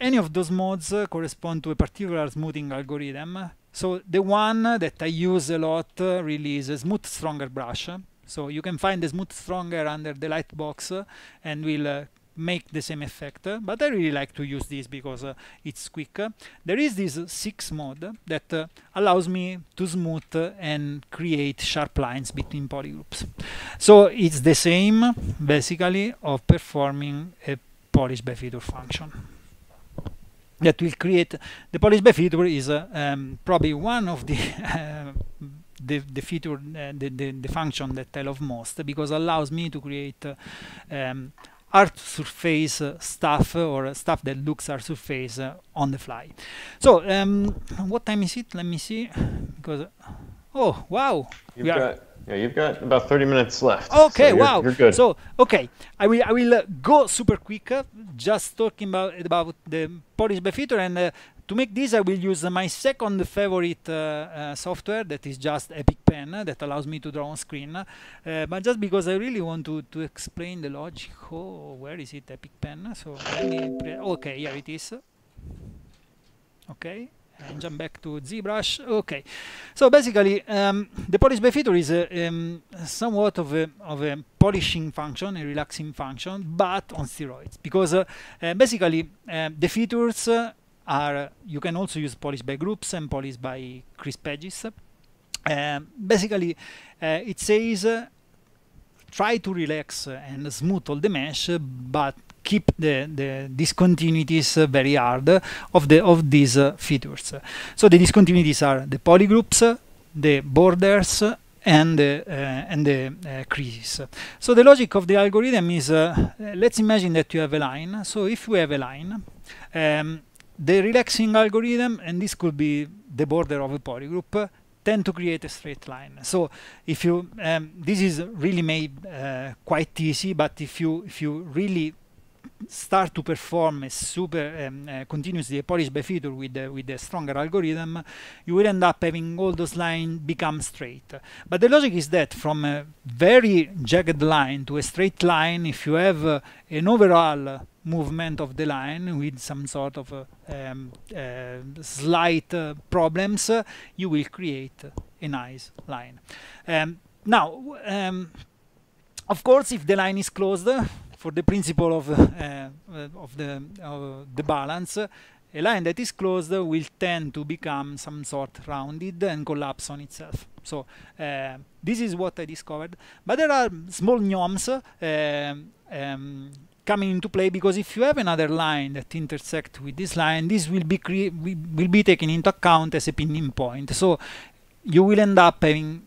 any of those modes uh, correspond to a particular smoothing algorithm. So the one that I use a lot uh, really is a smooth stronger brush. So you can find the smooth stronger under the light box uh, and will make the same effect uh, but I really like to use this because uh, it's quick. There is this 6 mode that uh, allows me to smooth and create sharp lines between polygroups. So it's the same basically of performing a polish by feature function that will create the Polysby feature is uh, um, probably one of the uh, the, the, feature uh, the, the, the function that I love most because allows me to create uh, um, art surface stuff or stuff that looks art surface on the fly. So um, what time is it? Let me see because oh wow You've we are yeah, you've got about 30 minutes left. Okay, so you're, wow. You're good. So, okay, I will, I will uh, go super quick, uh, just talking about, about the Polish Befitor. And uh, to make this, I will use my second favorite uh, uh, software that is just Epic Pen uh, that allows me to draw on screen. but just because I really want to, to explain the logic, oh, where is it, Epic Pen? So, okay, here it is. Okay and uh, jump back to ZBrush. Okay, so basically um, the polish by feature is uh, um, somewhat of a, of a polishing function, a relaxing function, but on steroids because uh, uh, basically uh, the features uh, are you can also use polish by groups and polish by crisp edges. Um, basically, it says try to relax and smooth all the mesh, but keep the, the discontinuities uh, very hard of the of these uh, features. So the discontinuities are the polygroups, the borders, and the, uh, and the uh, creases. So the logic of the algorithm is, uh, let's imagine that you have a line. So if we have a line, um, the relaxing algorithm, and this could be the border of a polygroup, tend to create a straight line. So if you, um, this is really made uh, quite easy, but if you, if you really start to perform a super um, uh, continuously a Polish feature with uh, with a stronger algorithm, you will end up having all those lines become straight. But the logic is that from a very jagged line to a straight line, if you have uh, an overall movement of the line with some sort of um, slight problems, you will create a nice line. Um, now, of course, if the line is closed for the principle of uh, of the the balance a line that is closed will tend to become some sort rounded and collapse on itself. So uh, this is what I discovered. But there are small gnomes uh, um, coming into play because if you have another line that intersects with this line, this will be will be taken into account as a pinning point. So you will end up having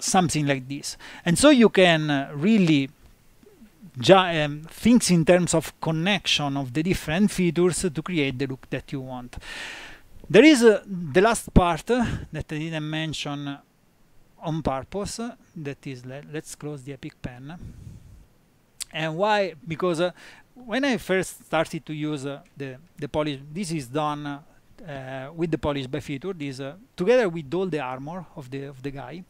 something like this. And so you can uh, really um, thinks in terms of connection of the different features to create the look that you want. There is uh, the last part uh, that I didn't mention on purpose, that is, le let's close the Epic Pen. And why? Because uh, when I first started to use uh, the, the polish, this is done uh, with the polish by feature this uh, together with all the armor of the of the guy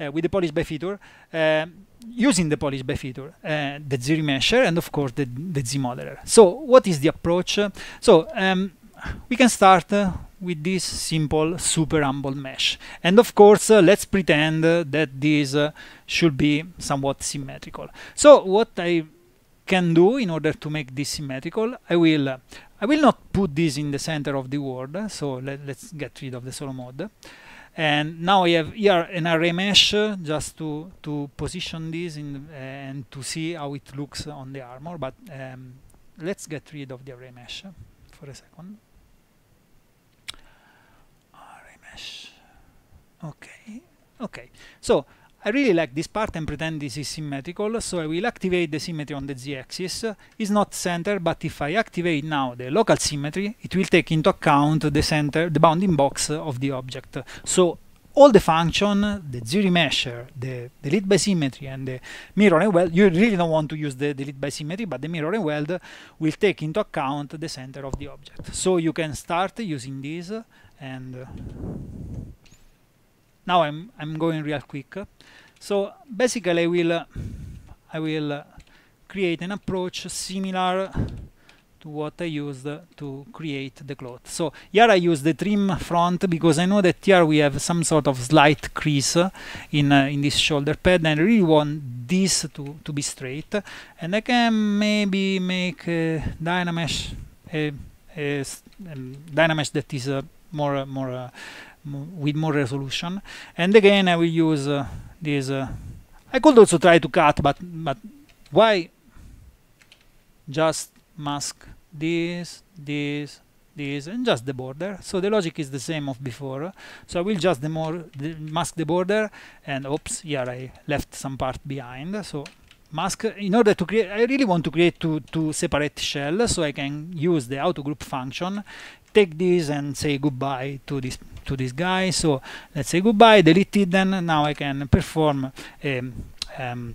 uh, with the polish by feature um, using the Polish by feature, uh, the Z remesher, and of course the, the Z modeler. So what is the approach? So um, we can start uh, with this simple super humble mesh. And of course, uh, let's pretend uh, that this uh, should be somewhat symmetrical. So what I can do in order to make this symmetrical, I will uh, I will not put this in the center of the world, so let, us get rid of the solo mode and now I have here an array mesh uh, just to to position this in uh, and to see how it looks on the armor but um, let's get rid of the array mesh uh, for a second array mesh okay okay so I really like this part and pretend this is symmetrical, so I will activate the symmetry on the z-axis. It's not center, but if I activate now the local symmetry, it will take into account the center, the bounding box of the object. So all the function, the zero measure, the delete by symmetry and the mirror and weld, you really don't want to use the delete by symmetry, but the mirror and weld will take into account the center of the object. So you can start using this and now I'm I'm going real quick. So basically I will uh, I will uh, create an approach similar to what I used to create the cloth. So here I use the trim front because I know that here we have some sort of slight crease in uh, in this shoulder pad and I really want this to, to be straight and I can maybe make a dynamesh a, a, a um, dynamesh that is uh, more, uh, more uh, with more resolution and again I will use uh, this uh, I could also try to cut but but why just mask this this this and just the border so the logic is the same of before so I will just the more the mask the border and oops here I left some part behind so mask in order to create I really want to create two two separate shells so I can use the auto group function take this and say goodbye to this to this guy so let's say goodbye delete it then now I can perform um, um,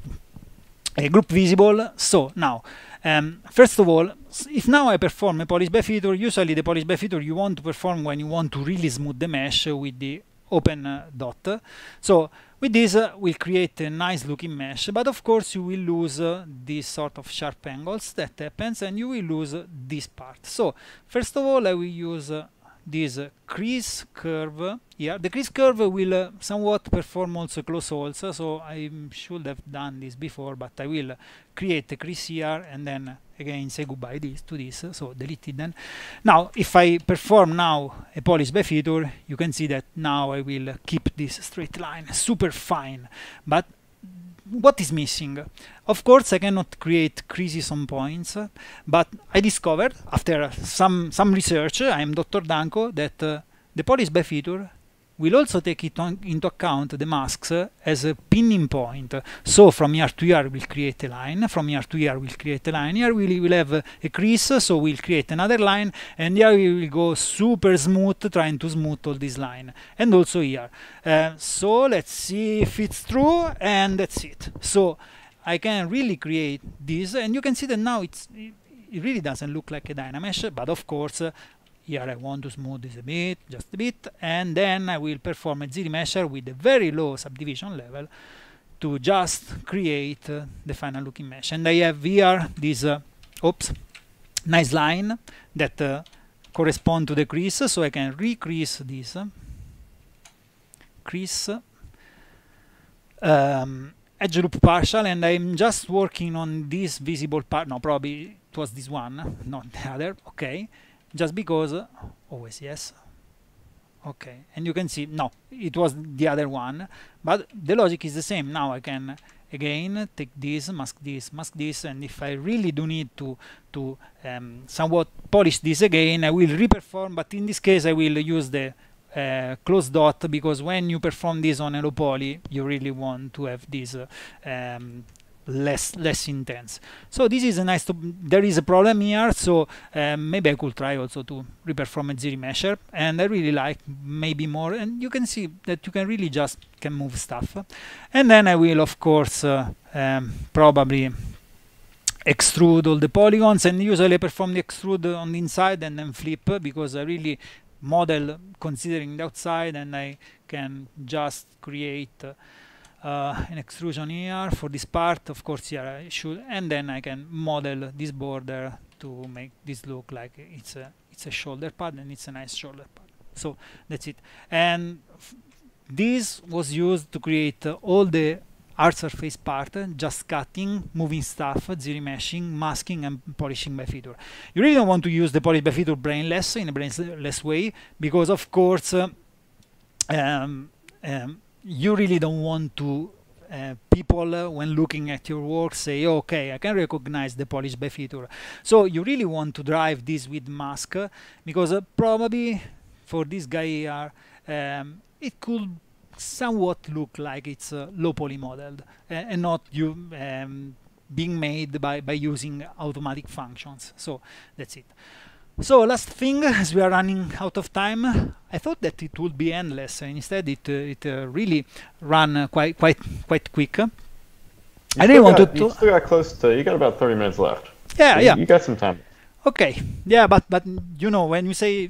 a group visible so now um, first of all if now I perform a polish by feature usually the polish by feature you want to perform when you want to really smooth the mesh with the open uh, dot so with this uh, we'll create a nice looking mesh, but of course you will lose uh, these sort of sharp angles that happens and you will lose uh, this part. So first of all I will use uh, this uh, crease curve Yeah, The crease curve will uh, somewhat perform also close holes, so I should have done this before, but I will create a crease here and then again say goodbye this, to this, so delete it then. Now, if I perform now a polish by feature, you can see that now I will keep this straight line super fine, but what is missing? Of course, I cannot create crisis on points, but I discovered after some some research, I am Dr. Danko, that uh, the police by feature we'll also take it into account the masks as a pinning point. So from year to year we'll create a line, from year to year we'll create a line, here we will have a crease, so we'll create another line, and here we will go super smooth, trying to smooth all this line, and also here. Uh, so let's see if it's true, and that's it. So I can really create this, and you can see that now it's it really doesn't look like a Dynamesh, but of course uh, here I want to smooth this a bit just a bit and then I will perform a ziri measure with a very low subdivision level to just create uh, the final looking mesh and I have here this uh, oops nice line that uh, correspond to the crease so I can re-crease this uh, crease um, edge loop partial and I'm just working on this visible part no probably it was this one not the other okay just because uh, always yes okay and you can see no it was the other one but the logic is the same now I can again take this mask this mask this and if I really do need to to um, somewhat polish this again I will reperform but in this case I will use the uh, close dot because when you perform this on Hello Poly you really want to have this uh, um, less less intense so this is a nice to there is a problem here so uh, maybe i could try also to reperform a zero measure and i really like maybe more and you can see that you can really just can move stuff and then i will of course uh, um, probably extrude all the polygons and usually I perform the extrude on the inside and then flip because i really model considering the outside and i can just create uh, uh, an extrusion here for this part of course here I should and then I can model this border to make this look like it's a it's a shoulder pad and it's a nice shoulder pad so that's it and this was used to create uh, all the art surface part just cutting moving stuff zero meshing masking and polishing by feature you really don't want to use the polish by feature brainless in a brainless way because of course uh, um, um, you really don't want to uh, people uh, when looking at your work say okay I can recognize the Polish by feature so you really want to drive this with mask uh, because uh, probably for this guy here um, it could somewhat look like it's uh, low poly modeled and not you um, being made by, by using automatic functions so that's it so last thing, as we are running out of time, I thought that it would be endless. Instead, it uh, it uh, really ran uh, quite quite quite quick. You I didn't want got, to. You still got close to. You got about thirty minutes left. Yeah, so yeah. You got some time. Okay. Yeah, but but you know when you say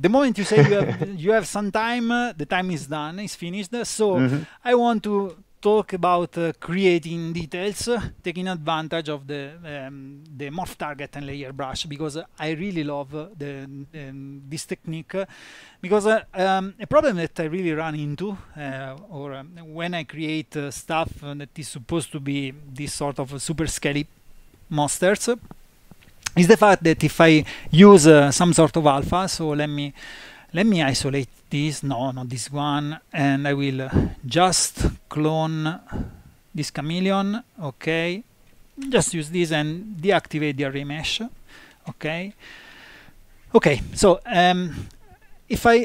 the moment you say you have you have some time, uh, the time is done, is finished. So mm -hmm. I want to talk about uh, creating details, uh, taking advantage of the um, the morph target and layer brush because I really love uh, the um, this technique because uh, um, a problem that I really run into uh, or um, when I create stuff that is supposed to be this sort of super scaly monsters is the fact that if I use some sort of alpha, so let me let me isolate this no not this one and I will just clone this chameleon okay just use this and deactivate the remesh. okay okay so um, if I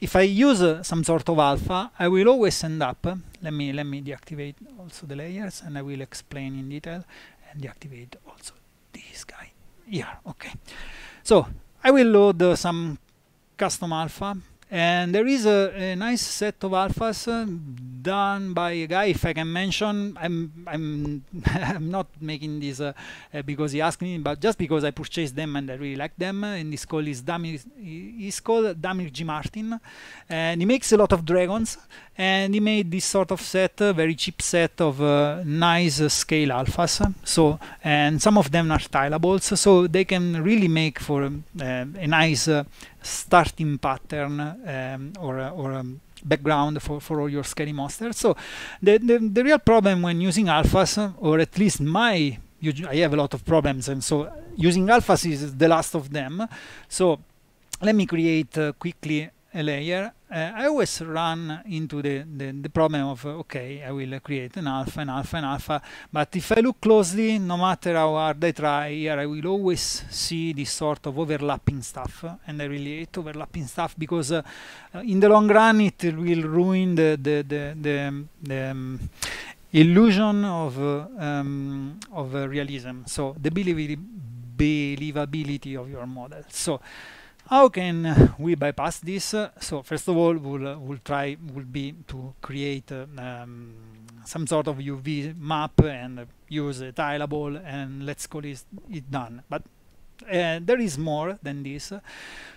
if I use uh, some sort of alpha I will always end up let me let me deactivate also the layers and I will explain in detail and deactivate also this guy here okay so I will load uh, some custom alpha and there is a, a, nice set of alphas uh, done by a guy if i can mention i'm i'm i'm not making this uh, uh, because he asked me but just because i purchased them and i really like them and this call is damir he's called damir g martin and he makes a lot of dragons and he made this sort of set very cheap set of uh, nice uh, scale alphas so and some of them are tileables so they can really make for um, a nice uh, starting pattern um, or, or um, background for, for all your scary monsters. So the, the, the real problem when using alphas, or at least my, I have a lot of problems, and so using alphas is the last of them. So let me create uh, quickly a layer uh, I always run into the, the, the problem of, uh, okay, I will create an alpha, an alpha, an alpha, but if I look closely, no matter how hard I try, here I will always see this sort of overlapping stuff, and I really hate overlapping stuff because uh, uh in the long run it will ruin the, the, the, the, um, the um, illusion of, uh, um, of uh, realism, so the believability of your model. So how can we bypass this? So first of all, we'll, we'll try will be to create um, some sort of UV map and use a tileable and let's call it, it done. But uh, there is more than this.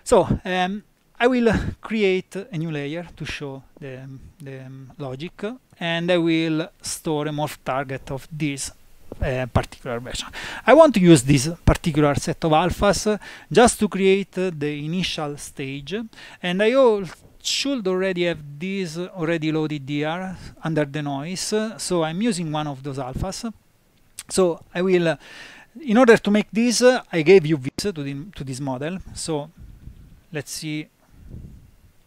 So um, I will create a new layer to show the, the logic and I will store a morph target of this Eh, particular version. I want to use this particular set of alphas just to create the initial stage and I should already have this already loaded here under the noise so I'm using one of those alphas so I will in order to make this I gave you this to, the, to this model so let's see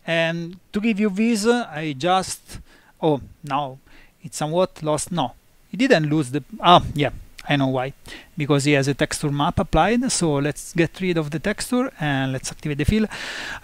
and to give you this I just oh now it's somewhat lost no he didn't lose the... Ah, yeah, I know why because he has a texture map applied. So let's get rid of the texture and let's activate the fill.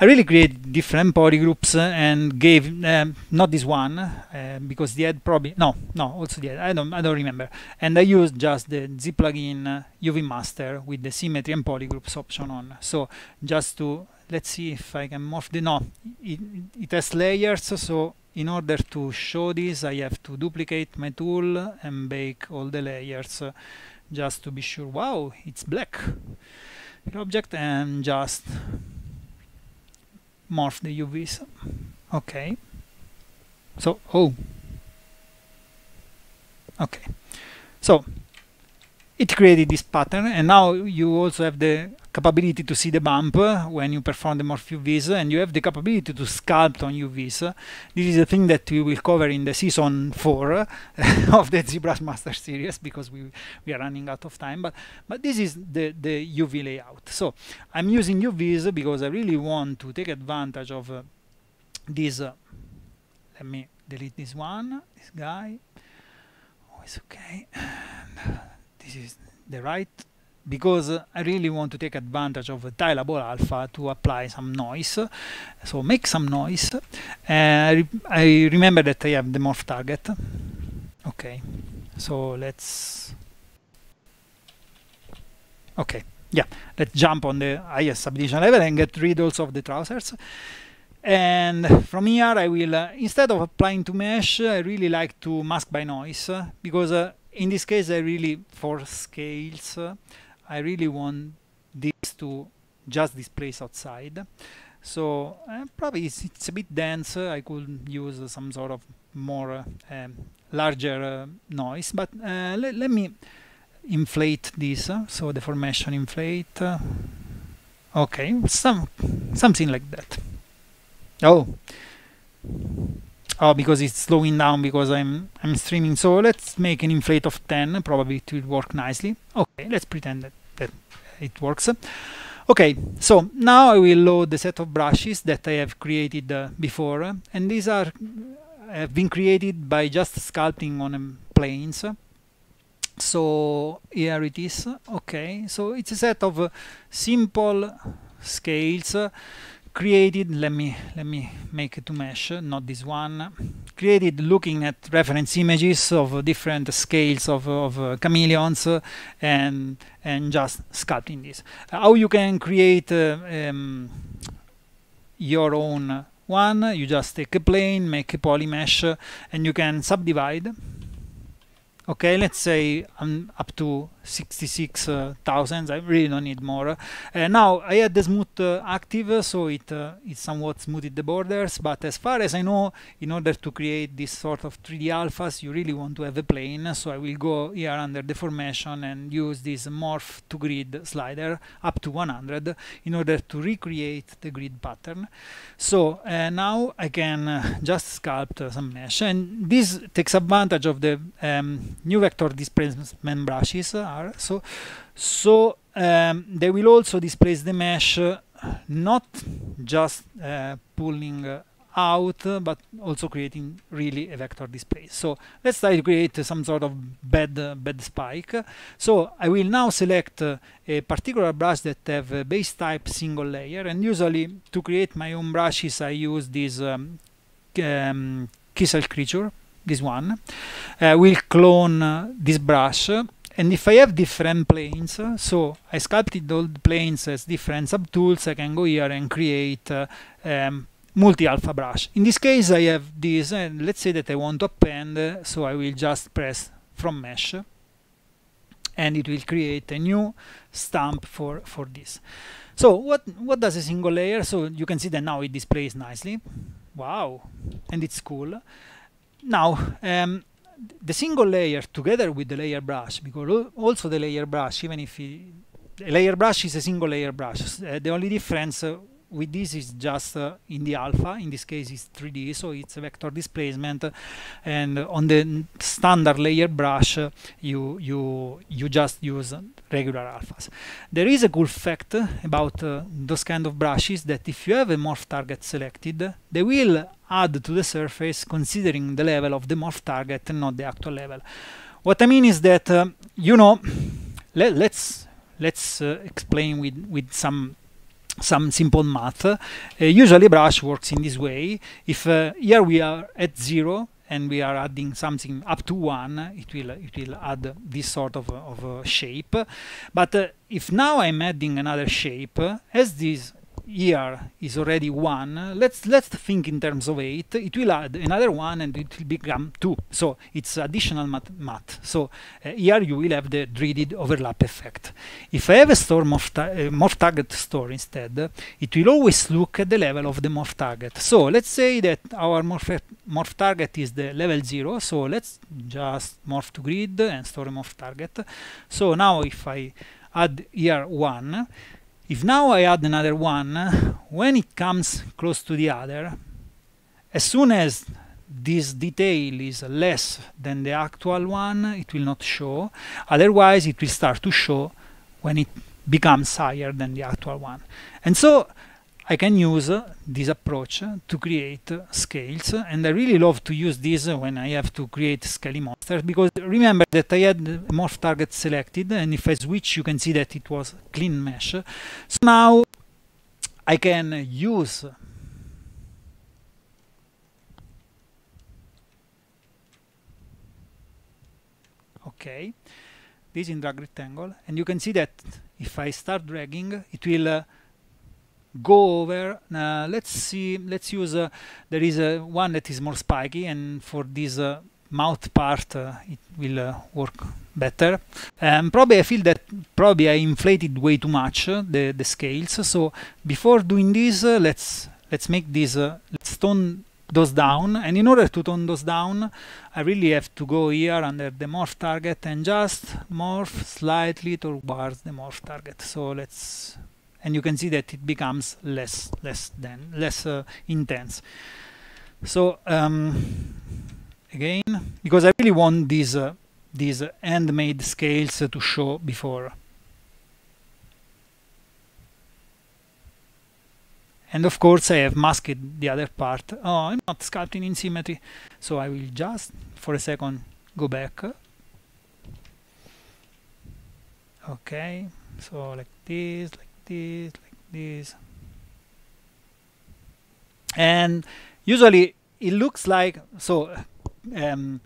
I really create different body groups uh, and gave um, not this one uh, because the head probably no no also the head I don't I don't remember. And I used just the Z plugin UV uh, master with the symmetry and body groups option on. So just to let's see if I can morph the no it, it has layers so in order to show this I have to duplicate my tool and bake all the layers just to be sure wow it's black object and just morph the UVs okay so oh okay so it created this pattern and now you also have the capability to see the bump when you perform the morph UVs and you have the capability to sculpt on UVs. This is a thing that we will cover in the season 4 of the ZBrush Master Series because we, we are running out of time but, but this is the, the UV layout. So I'm using UVs because I really want to take advantage of uh, this uh, let me delete this one, this guy oh it's okay and uh, this is the right because I really want to take advantage of Tileable alpha to apply some noise so make some noise uh, I, I remember that I have the morph target okay so let's okay yeah let's jump on the highest subdivision level and get rid also of the trousers and from here I will uh, instead of applying to mesh I really like to mask by noise because uh, in this case I really for scales uh, I really want this to just displace outside so uh, probably it's, it's, a bit dense uh, I could use uh, some sort of more um, larger eh, noise but le let me inflate this so the formation inflate okay some something like that oh oh because it's slowing down because I'm I'm streaming so let's make an inflate of 10 probably it will work nicely okay let's pretend that, that it works okay so now I will load the set of brushes that I have created uh, before and these are have been created by just sculpting on um, planes so here it is okay so it's a set of uh, simple scales uh, created let me let me make it to mesh not this one created looking at reference images of different scales of, of uh, chameleons uh, and and just sculpting this how you can create uh, um, your own one you just take a plane make a poly mesh and you can subdivide okay let's say I'm up to 66,000. Uh, I really don't need more. Uh, now I had the smooth uh, active, so it it somewhat smoothed the borders. But as far as I know, in order to create this sort of 3D alphas, you really want to have a plane. So I will go here under deformation and use this morph to grid slider up to 100 in order to recreate the grid pattern. So now I can just sculpt some mesh, and this takes advantage of the um, new vector displacement brushes are so so um, they will also displace the mesh uh, not just uh, pulling uh, out uh, but also creating really a vector display so let's try to create uh, some sort of bed uh, bed spike so i will now select a particular brush that have base type single layer and usually to create my own brushes i use this um, um, kissel creature this one uh, will clone uh, this brush and if I have different planes, so I sculpted all the planes as different subtools, I can go here and create uh, um, multi-alpha brush. In this case I have this, and let's say that I want to append, so I will just press from mesh, and it will create a new stamp for, for this. So what, what does a single layer? So you can see that now it displays nicely. Wow, and it's cool. Now, um, the single layer together with the layer brush because also the layer brush even if a the layer brush is a single layer brush uh, the only difference uh, with this is just uh, in the alpha in this case it's 3d so it's vector displacement and on the standard layer brush uh, you you you just use regular alphas. There is a cool fact about uh, those kind of brushes that if you have a morph target selected, they will add to the surface considering the level of the morph target and not the actual level. What I mean is that, uh, you know, le let's let's uh, explain with, with some some simple math. Uh, usually brush works in this way. If uh, here we are at zero, and we are adding something up to one it will it will add this sort of, of shape but uh, if now I'm adding another shape as this here is already 1, let's, let's think in terms of 8, it will add another 1 and it will become 2. So it's additional math. math. So uh, here you will have the dreaded overlap effect. If I have a store morph, ta uh, morph target store instead, it will always look at the level of the morph target. So let's say that our morph, morph target is the level 0, so let's just morph to grid and store morph target. So now if I add here 1, if now I add another one, when it comes close to the other, as soon as this detail is less than the actual one, it will not show. Otherwise, it will start to show when it becomes higher than the actual one. And so I can use uh, this approach uh, to create scales and I really love to use this when I have to create scaling monsters because remember that I had morph target selected and if I switch you can see that it was clean mesh so now I can use okay this in drag rectangle and you can see that if I start dragging it will uh, go over uh, let's see let's use uh, there is a uh, one that is more spiky and for this uh, mouth part uh, it will uh, work better And um, probably I feel that probably I inflated way too much the, the scales so before doing this let's let's make this let's tone those down and in order to tone those down I really have to go here under the morph target and just morph slightly towards the morph target so let's and you can see that it becomes less less than less uh, intense so um, again because I really want these uh, these handmade scales to show before and of course I have masked the other part oh I'm not sculpting in symmetry so I will just for a second go back okay so like this like this like this and usually it looks like so um,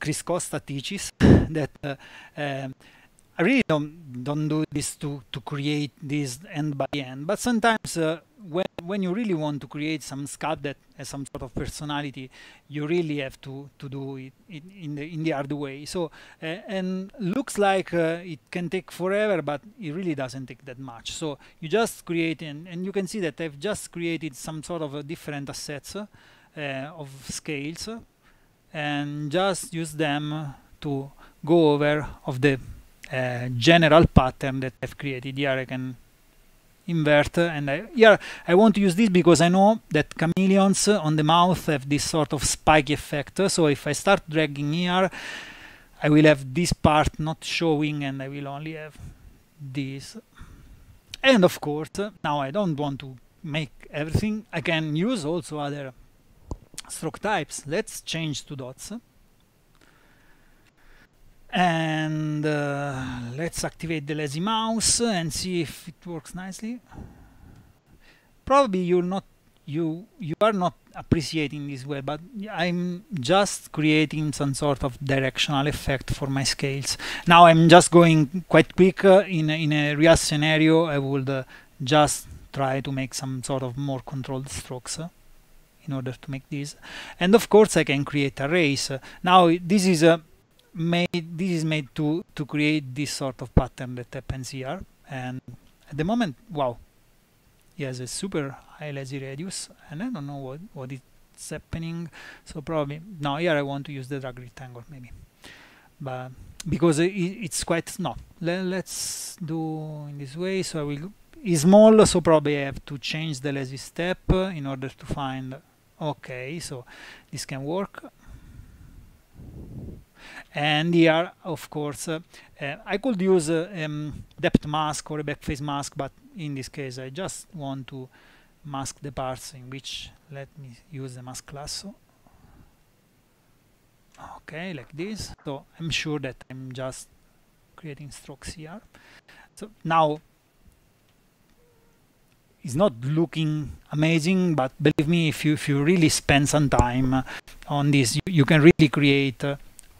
Chris Costa teaches that uh, um, I really don't don't do this to to create this end by end, but sometimes uh, when when you really want to create some scat that has some sort of personality, you really have to to do it in, in the in the hard way. So uh, and looks like uh, it can take forever, but it really doesn't take that much. So you just create and and you can see that I've just created some sort of different assets uh, of scales, uh, and just use them to go over of the uh, general pattern that I've created. Here I can Inverter and I, here I want to use this because I know that chameleons on the mouth have this sort of spike effect so if I start dragging here I will have this part not showing and I will only have this and of course now I don't want to make everything I can use also other stroke types let's change to dots and uh, let's activate the lazy mouse and see if it works nicely probably you're not you you are not appreciating this way but i'm just creating some sort of directional effect for my scales now i'm just going quite quick uh, in, in a real scenario i would uh, just try to make some sort of more controlled strokes uh, in order to make this and of course i can create arrays now this is a uh, made this is made to to create this sort of pattern that happens here and at the moment wow he has a super high lazy radius and I don't know what what it's happening so probably now here I want to use the drag rectangle maybe but because it, it's quite no let's do in this way so I will is small so probably I have to change the lazy step in order to find okay so this can work and here of course uh, uh, I could use a uh, um, depth mask or a backface mask but in this case I just want to mask the parts in which let me use the mask class okay like this so I'm sure that I'm just creating strokes here so now it's not looking amazing but believe me if you if you really spend some time on this you, you can really create uh,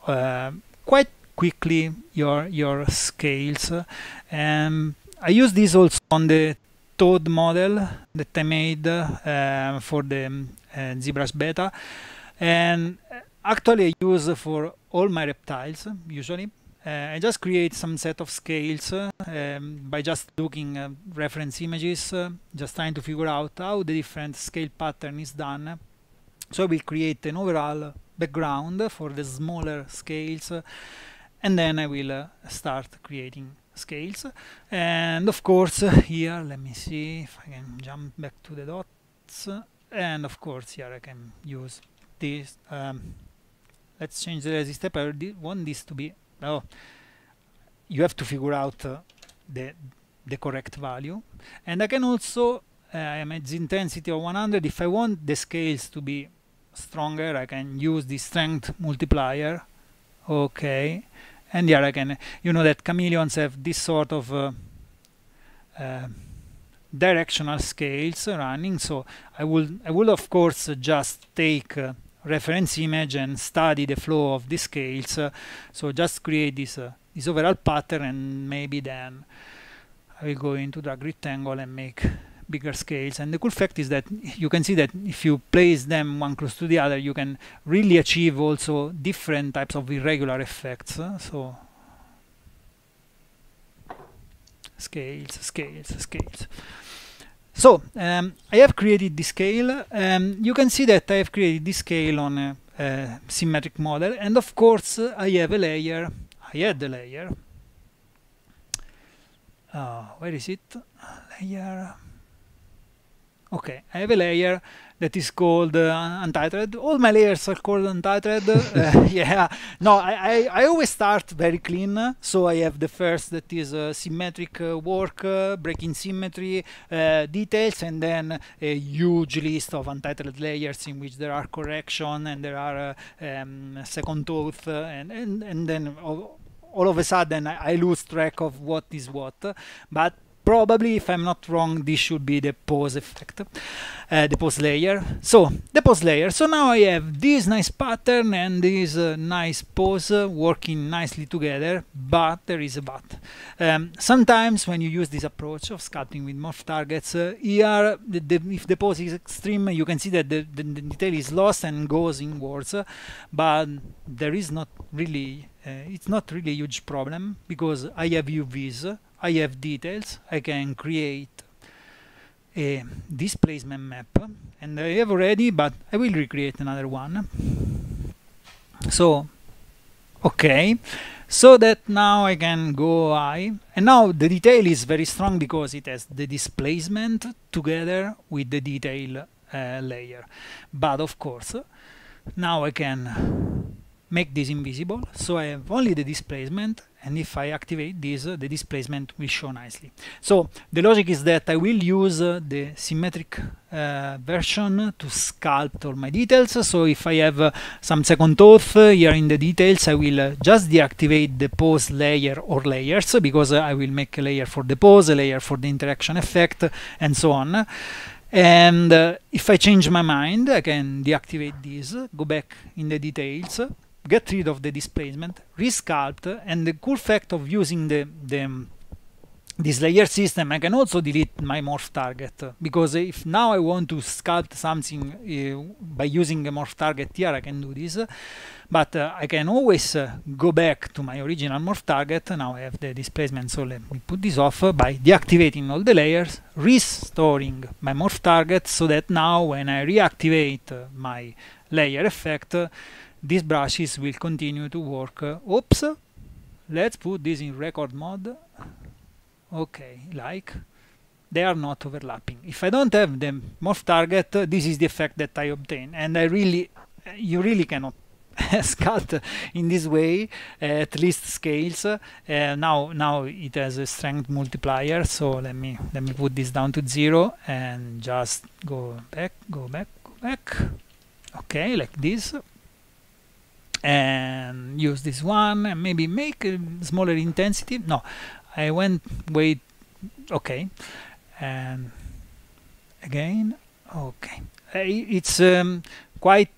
um, quite quickly your your scales. Um, I use this also on the Toad model that I made uh, for the uh, ZBrush beta, and uh, actually I use for all my reptiles usually. Uh, I just create some set of scales uh, um, by just looking at uh, reference images, uh, just trying to figure out how the different scale pattern is done. So we will create an overall background for the smaller scales and then I will uh, start creating scales and of course here let me see if I can jump back to the dots and of course here I can use this um, let's change the resistor. I want this to be oh you have to figure out uh, the the correct value and I can also uh, I am at the intensity of 100 if I want the scales to be stronger I can use the strength multiplier okay and here I can you know that chameleons have this sort of uh, uh, directional scales running so I will I will of course just take uh, reference image and study the flow of the scales uh, so just create this uh, this overall pattern and maybe then I will go into the rectangle and make bigger scales. And the cool fact is that you can see that if you place them one close to the other, you can really achieve also different types of irregular effects. so scales, scales, scales. So um, I have created this scale. Um, you can see that I have created this scale on a, a symmetric model. And of course, uh, I have a layer. I had a layer. Uh, where is it? Layer okay, I have a layer that is called uh, untitled. All my layers are called untitled. uh, yeah, no, I, I, I, always start very clean. So I have the first that is uh, symmetric uh, work, uh, breaking symmetry, details, and then a huge list of untitled layers in which there are correction and there are um, second tooth, and, and, and then all, all of a sudden I, I lose track of what is what. But probably, if I'm not wrong, this should be the pose effect, uh, the pose layer. So, the pose layer. So now I have this nice pattern and this uh, nice pose uh, working nicely together, but there is a but. Um, sometimes when you use this approach of sculpting with morph targets, uh, here, the, the, if the pose is extreme, you can see that the, the detail is lost and goes inwards, uh, but there is not really uh, it's not really a huge problem because I have UVs I have details, I can create a displacement map and I have already but I will recreate another one so okay so that now I can go I and now the detail is very strong because it has the displacement together with the detail uh, layer but of course now I can make this invisible so I have only the displacement and if I activate this uh, the displacement will show nicely so the logic is that I will use uh, the symmetric uh, version to sculpt all my details so if I have uh, some second thought uh, here in the details I will uh, just deactivate the pose layer or layers because I will make a layer for the pose a layer for the interaction effect and so on and if I change my mind I can deactivate this go back in the details get rid of the displacement, resculpt, and the cool fact of using the, the this layer system I can also delete my morph target because if now I want to sculpt something uh, by using a morph target here I can do this but uh, I can always uh, go back to my original morph target now I have the displacement so let me put this off by deactivating all the layers restoring my morph target so that now when I reactivate uh, my layer effect these brushes will continue to work oops let's put this in record mode okay like they are not overlapping if I don't have the morph target this is the effect that I obtain and I really you really cannot cut in this way at least scales uh, now now it has a strength multiplier so let me let me put this down to zero and just go back go back go back okay like this and use this one and maybe make a smaller intensity no I went wait okay and again okay it's um, quite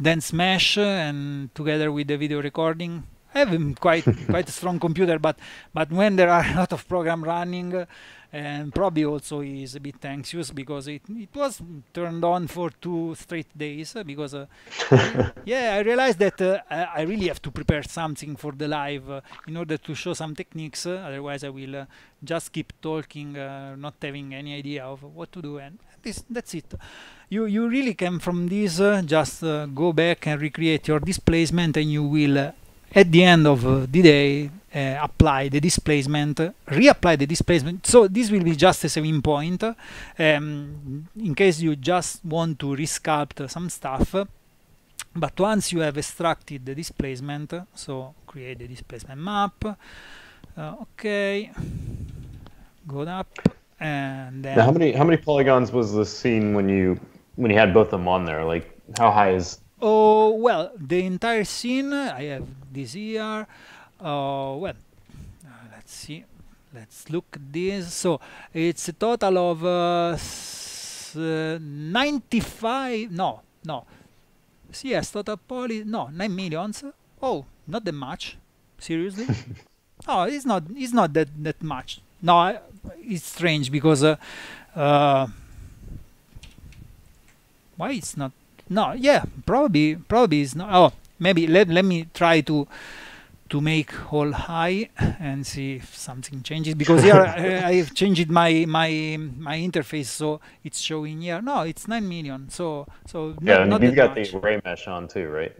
dense mesh and together with the video recording I have um, quite quite a strong computer but but when there are a lot of program running and probably also is a bit anxious because it, it was turned on for two straight days uh, because uh, yeah I realized that uh, I really have to prepare something for the live uh, in order to show some techniques uh, otherwise I will uh, just keep talking not having any idea of what to do and this that's it you you really can from this just go back and recreate your displacement and you will at the end of the day uh, apply the displacement, reapply the displacement. So this will be just a saving point um, in case you just want to resculpt some stuff. But once you have extracted the displacement, so create the displacement map. Uh, okay, go up and then. Now how many how many polygons was the scene when you when you had both of them on there? Like how high is? Oh well, the entire scene I have this here uh, well uh, let's see let's look this so it's a total of uh, uh 95 no no yes total poly no 9 millions oh not that much seriously oh it's not it's not that that much no I, it's strange because uh, uh, why it's not no yeah probably probably it's not oh maybe let, let me try to to make all high and see if something changes because here I, I, have changed my my my interface so it's showing here no it's 9 million so so yeah not, not you've got much. the array mesh on too right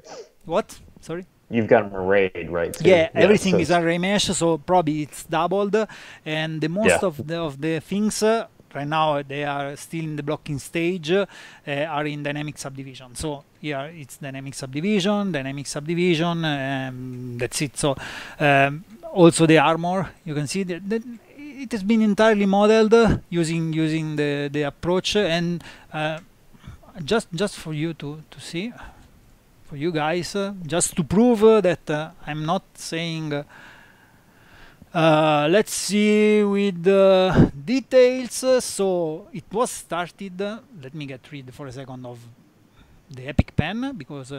what sorry you've got an array, right too. yeah, yeah everything so. is array mesh so probably it's doubled and the most yeah. of the of the things uh, Right now they are still in the blocking stage, uh, are in dynamic subdivision. So here it's dynamic subdivision, dynamic subdivision, um, that's it. So um, also the armor, you can see that, that it has been entirely modeled using using the, the approach and uh, just just for you to, to see, for you guys, uh, just to prove that uh, I'm not saying uh, uh, let's see with the details. Uh, so it was started. Uh, let me get rid for a second of the Epic Pen because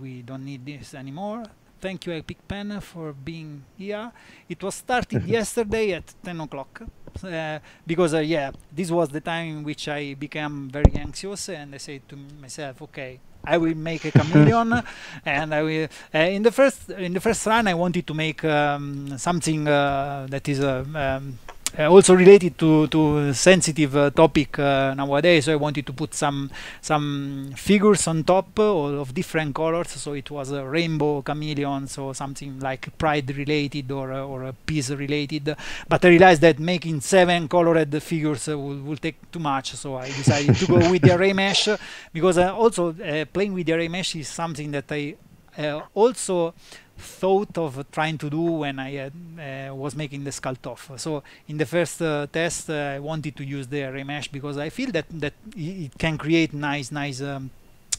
we don't need this anymore thank you Epic Pen for being here. It was started mm-hmm. yesterday at 10 o'clock uh, because uh, yeah, this was the time in which I became very anxious and I said to myself, okay, I will make a chameleon, and I will. Uh, in the first in the first run, I wanted to make um, something uh, that is uh, um, uh, also related to to sensitive uh, topic uh, nowadays. So I wanted to put some some figures on top uh, of different colors. So it was a rainbow chameleon, so something like pride related or uh, or peace related. But I realized that making seven colored figures uh, will, will take too much, so I decided to go with the array mesh because also playing with the array mesh is something that I uh, also thought of trying to do when I had, uh, was making the sculpt off. So in the first uh, test, uh, I wanted to use the remesh because I feel that that it can create nice, nice um,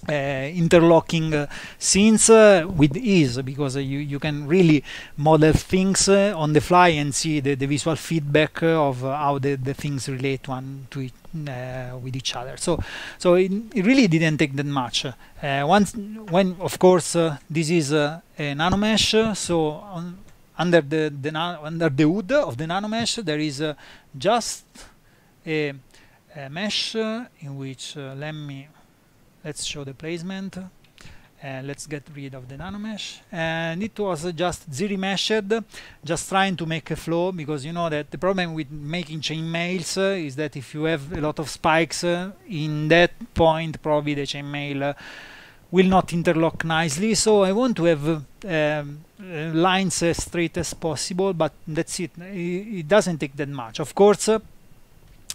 uh, interlocking uh, scenes uh, with ease because you, you can really model things uh, on the fly and see the, the visual feedback uh, of how the, the things relate one to each, uh, with each other so so it, it really didn't take that much once when of course this is a nanomesh so under the, the under the hood of the nanomesh there is just a, a mesh in which let me let's show the placement and let's get rid of the nanomesh and it was just ziri meshed just trying to make a flow because you know that the problem with making chain mails uh, is that if you have a lot of spikes uh, in that point probably the chain mail uh, will not interlock nicely so I want to have um, uh, lines as straight as possible but that's it it doesn't take that much of course uh,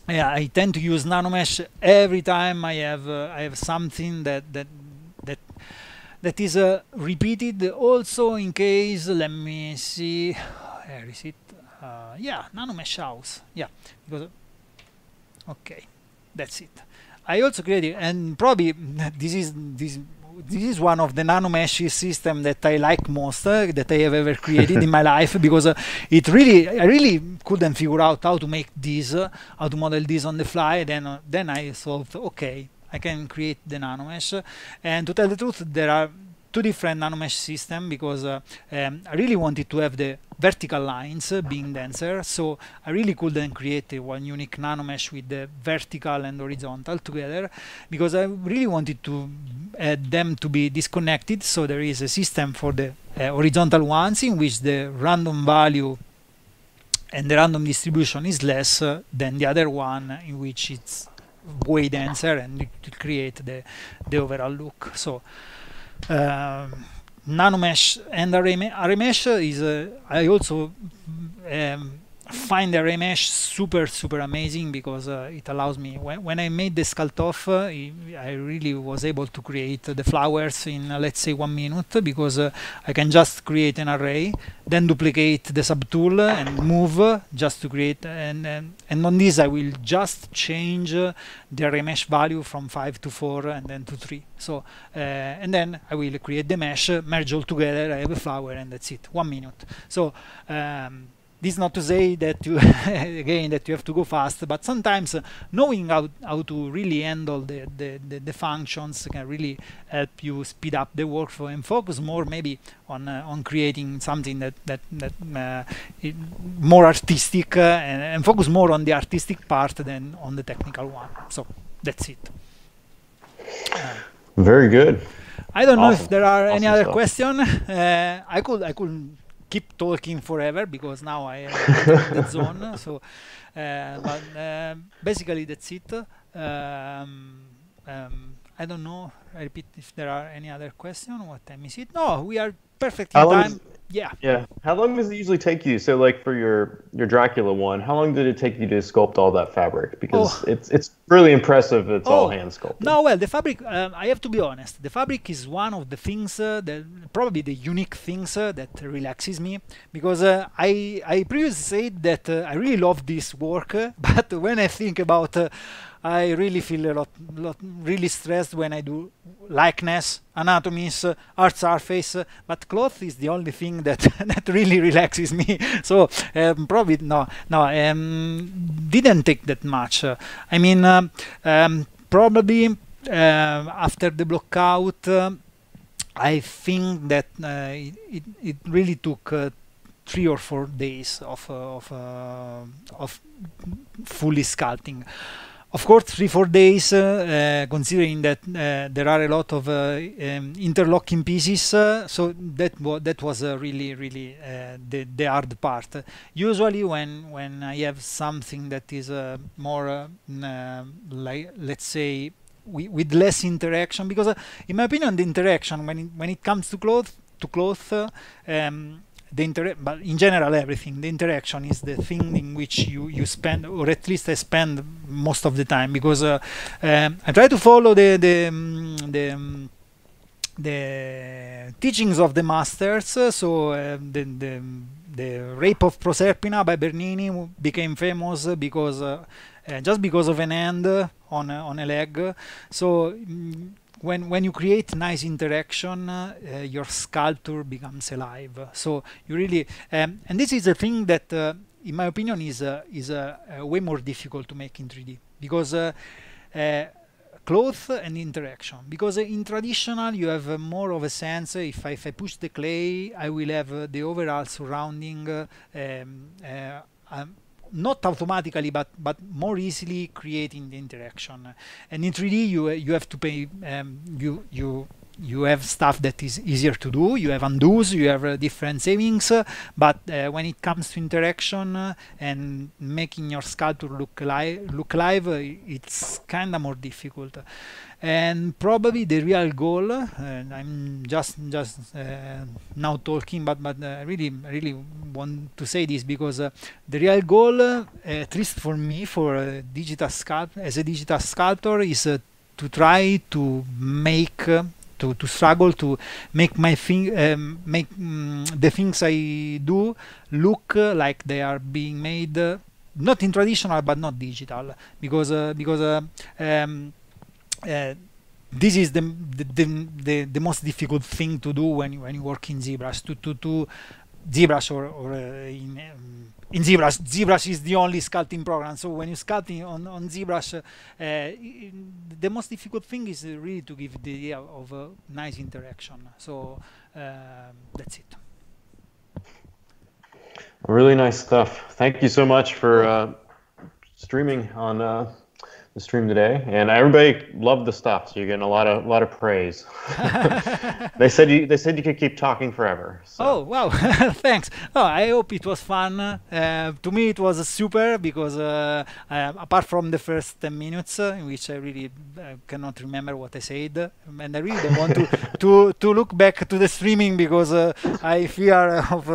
yeah, I tend to use nanomesh every time I have uh, I have something that that that that is uh, repeated. Also, in case, let me see, where is it? Uh, yeah, nanomesh house. Yeah, because okay, that's it. I also created, and probably this is this this is one of the nanomesh system that I like most uh, that I have ever created in my life because uh, it really I really couldn't figure out how to make this uh, how to model this on the fly then uh, then I thought okay I can create the nanomesh and to tell the truth there are two different nanomesh system because uh, um, I really wanted to have the vertical lines uh, being denser so I really couldn't create one unique nanomesh with the vertical and horizontal together because I really wanted to add uh, them to be disconnected so there is a system for the uh, horizontal ones in which the random value and the random distribution is less uh, than the other one in which it's way denser and it will create the, the overall look so uh, nanomesh and RMS, RMS is I also um, find the remesh super super amazing because uh, it allows me when, when I made the sculpt uh, I really was able to create the flowers in uh, let's say one minute because uh, I can just create an array then duplicate the subtool and move uh, just to create and, and, and on this I will just change uh, the remesh value from 5 to 4 and then to 3 so and then I will create the mesh merge all together I have a flower and that's it one minute so um, this not to say that you again that you have to go fast but sometimes uh, knowing how, how to really handle the, the, the, the, functions can really help you speed up the workflow and focus more maybe on uh, on creating something that that, that uh, more artistic uh, and, and focus more on the artistic part than on the technical one so that's it very good I don't awesome. know if there are awesome any other stuff. question uh, I could I could keep talking forever because now I am in the zone. So, uh, but uh, basically that's it. Um, um, I don't know. I repeat if there are any other questions, What time is it? No, we are perfect in time. Yeah. Yeah. How long does it usually take you? So, like for your your Dracula one, how long did it take you to sculpt all that fabric? Because oh. it's it's really impressive. It's oh. all hand sculpted. No, well, the fabric. Um, I have to be honest. The fabric is one of the things uh, that probably the unique things uh, that relaxes me because uh, I I previously said that uh, I really love this work, but when I think about uh, I really feel a lot, lot really stressed when I do likeness, anatomies, uh, art surface, uh, but cloth is the only thing that that really relaxes me. so um, probably no, no, um, didn't take that much. Uh, I mean, um, um probably uh, after the blockout, uh, I think that it, uh, it, it really took three or four days of of of fully sculpting. Of course, three, four days, uh, uh, considering that uh, there are a lot of um, interlocking pieces, so that, that was really, really the, the, hard part. Usually when, when I have something that is more, mm, like, let's say, with less interaction because uh, in my opinion the interaction when it, when it comes to cloth to cloth uh, um, the inter but in general everything the interaction is the thing in which you you spend or at least i spend most of the time because uh, um, i try to follow the the um, the um, the teachings of the masters uh, so uh, the, the the rape of proserpina by bernini became famous because uh, uh, just because of an end on a, on a leg so mm, when when you create nice interaction, uh, uh, your sculpture becomes alive. So you really um, and this is a thing that, uh, in my opinion, is is way more difficult to make in 3D because. Uh, uh, cloth and interaction because in traditional you have more of a sense if I, if I push the clay I will have the overall surrounding um, um, not automatically but but more easily creating the interaction and in 3d you you have to pay um, you you you have stuff that is easier to do you have undos you have uh, different savings uh, but uh, when it comes to interaction uh, and making your sculpture look live look live uh, it's kind of more difficult and probably the real goal and i'm just just uh, now talking but but uh, really really want to say this because uh, the real goal uh, at least for me for digital sculpt as a digital sculptor is uh, to try to make uh, to, to struggle to make my thing um, make mm, the things I do look like they are being made not in traditional but not digital because because um, uh, this is the, the the, the most difficult thing to do when you, when you work in ZBrush to to to ZBrush or, or uh, in um, in ZBrush ZBrush is the only sculpting program so when you sculpting on on ZBrush uh, the most difficult thing is really to give the idea of a nice interaction so um, that's it really nice stuff thank you so much for uh, streaming on uh, the stream today, and everybody loved the stuff. So you're getting a lot of a lot of praise. they said you they said you could keep talking forever. So. Oh wow, thanks. Oh, I hope it was fun. Uh, to me, it was super because uh, uh, apart from the first ten minutes, uh, in which I really uh, cannot remember what I said, and I really don't want to to, to look back to the streaming because uh, I fear of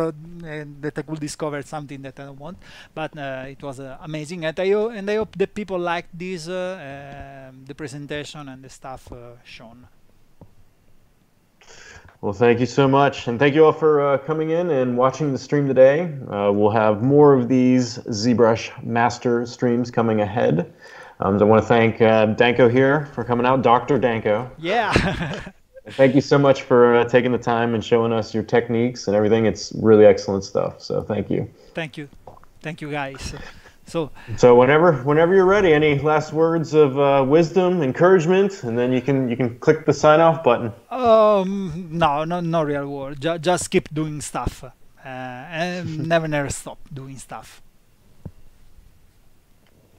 that I could discover something that I don't want. But it was amazing, and I and I hope that people liked this uh, um, the presentation and the stuff uh, shown. Well, thank you so much. And thank you all for uh, coming in and watching the stream today. Uh, we'll have more of these ZBrush master streams coming ahead. Um, so I want to thank uh, Danko here for coming out, Dr. Danko. Yeah. thank you so much for uh, taking the time and showing us your techniques and everything. It's really excellent stuff. So thank you. Thank you. Thank you, guys. So, so whenever whenever you're ready, any last words of uh, wisdom, encouragement, and then you can you can click the sign off button. Um, no, no, no real word. Just, just keep doing stuff, uh, and never never stop doing stuff.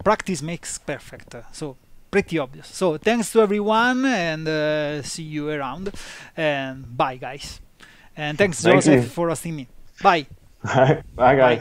Practice makes perfect. So pretty obvious. So thanks to everyone, and uh, see you around. And bye, guys. And thanks Thank Joseph you. for hosting me. Bye. Bye, guys. Bye.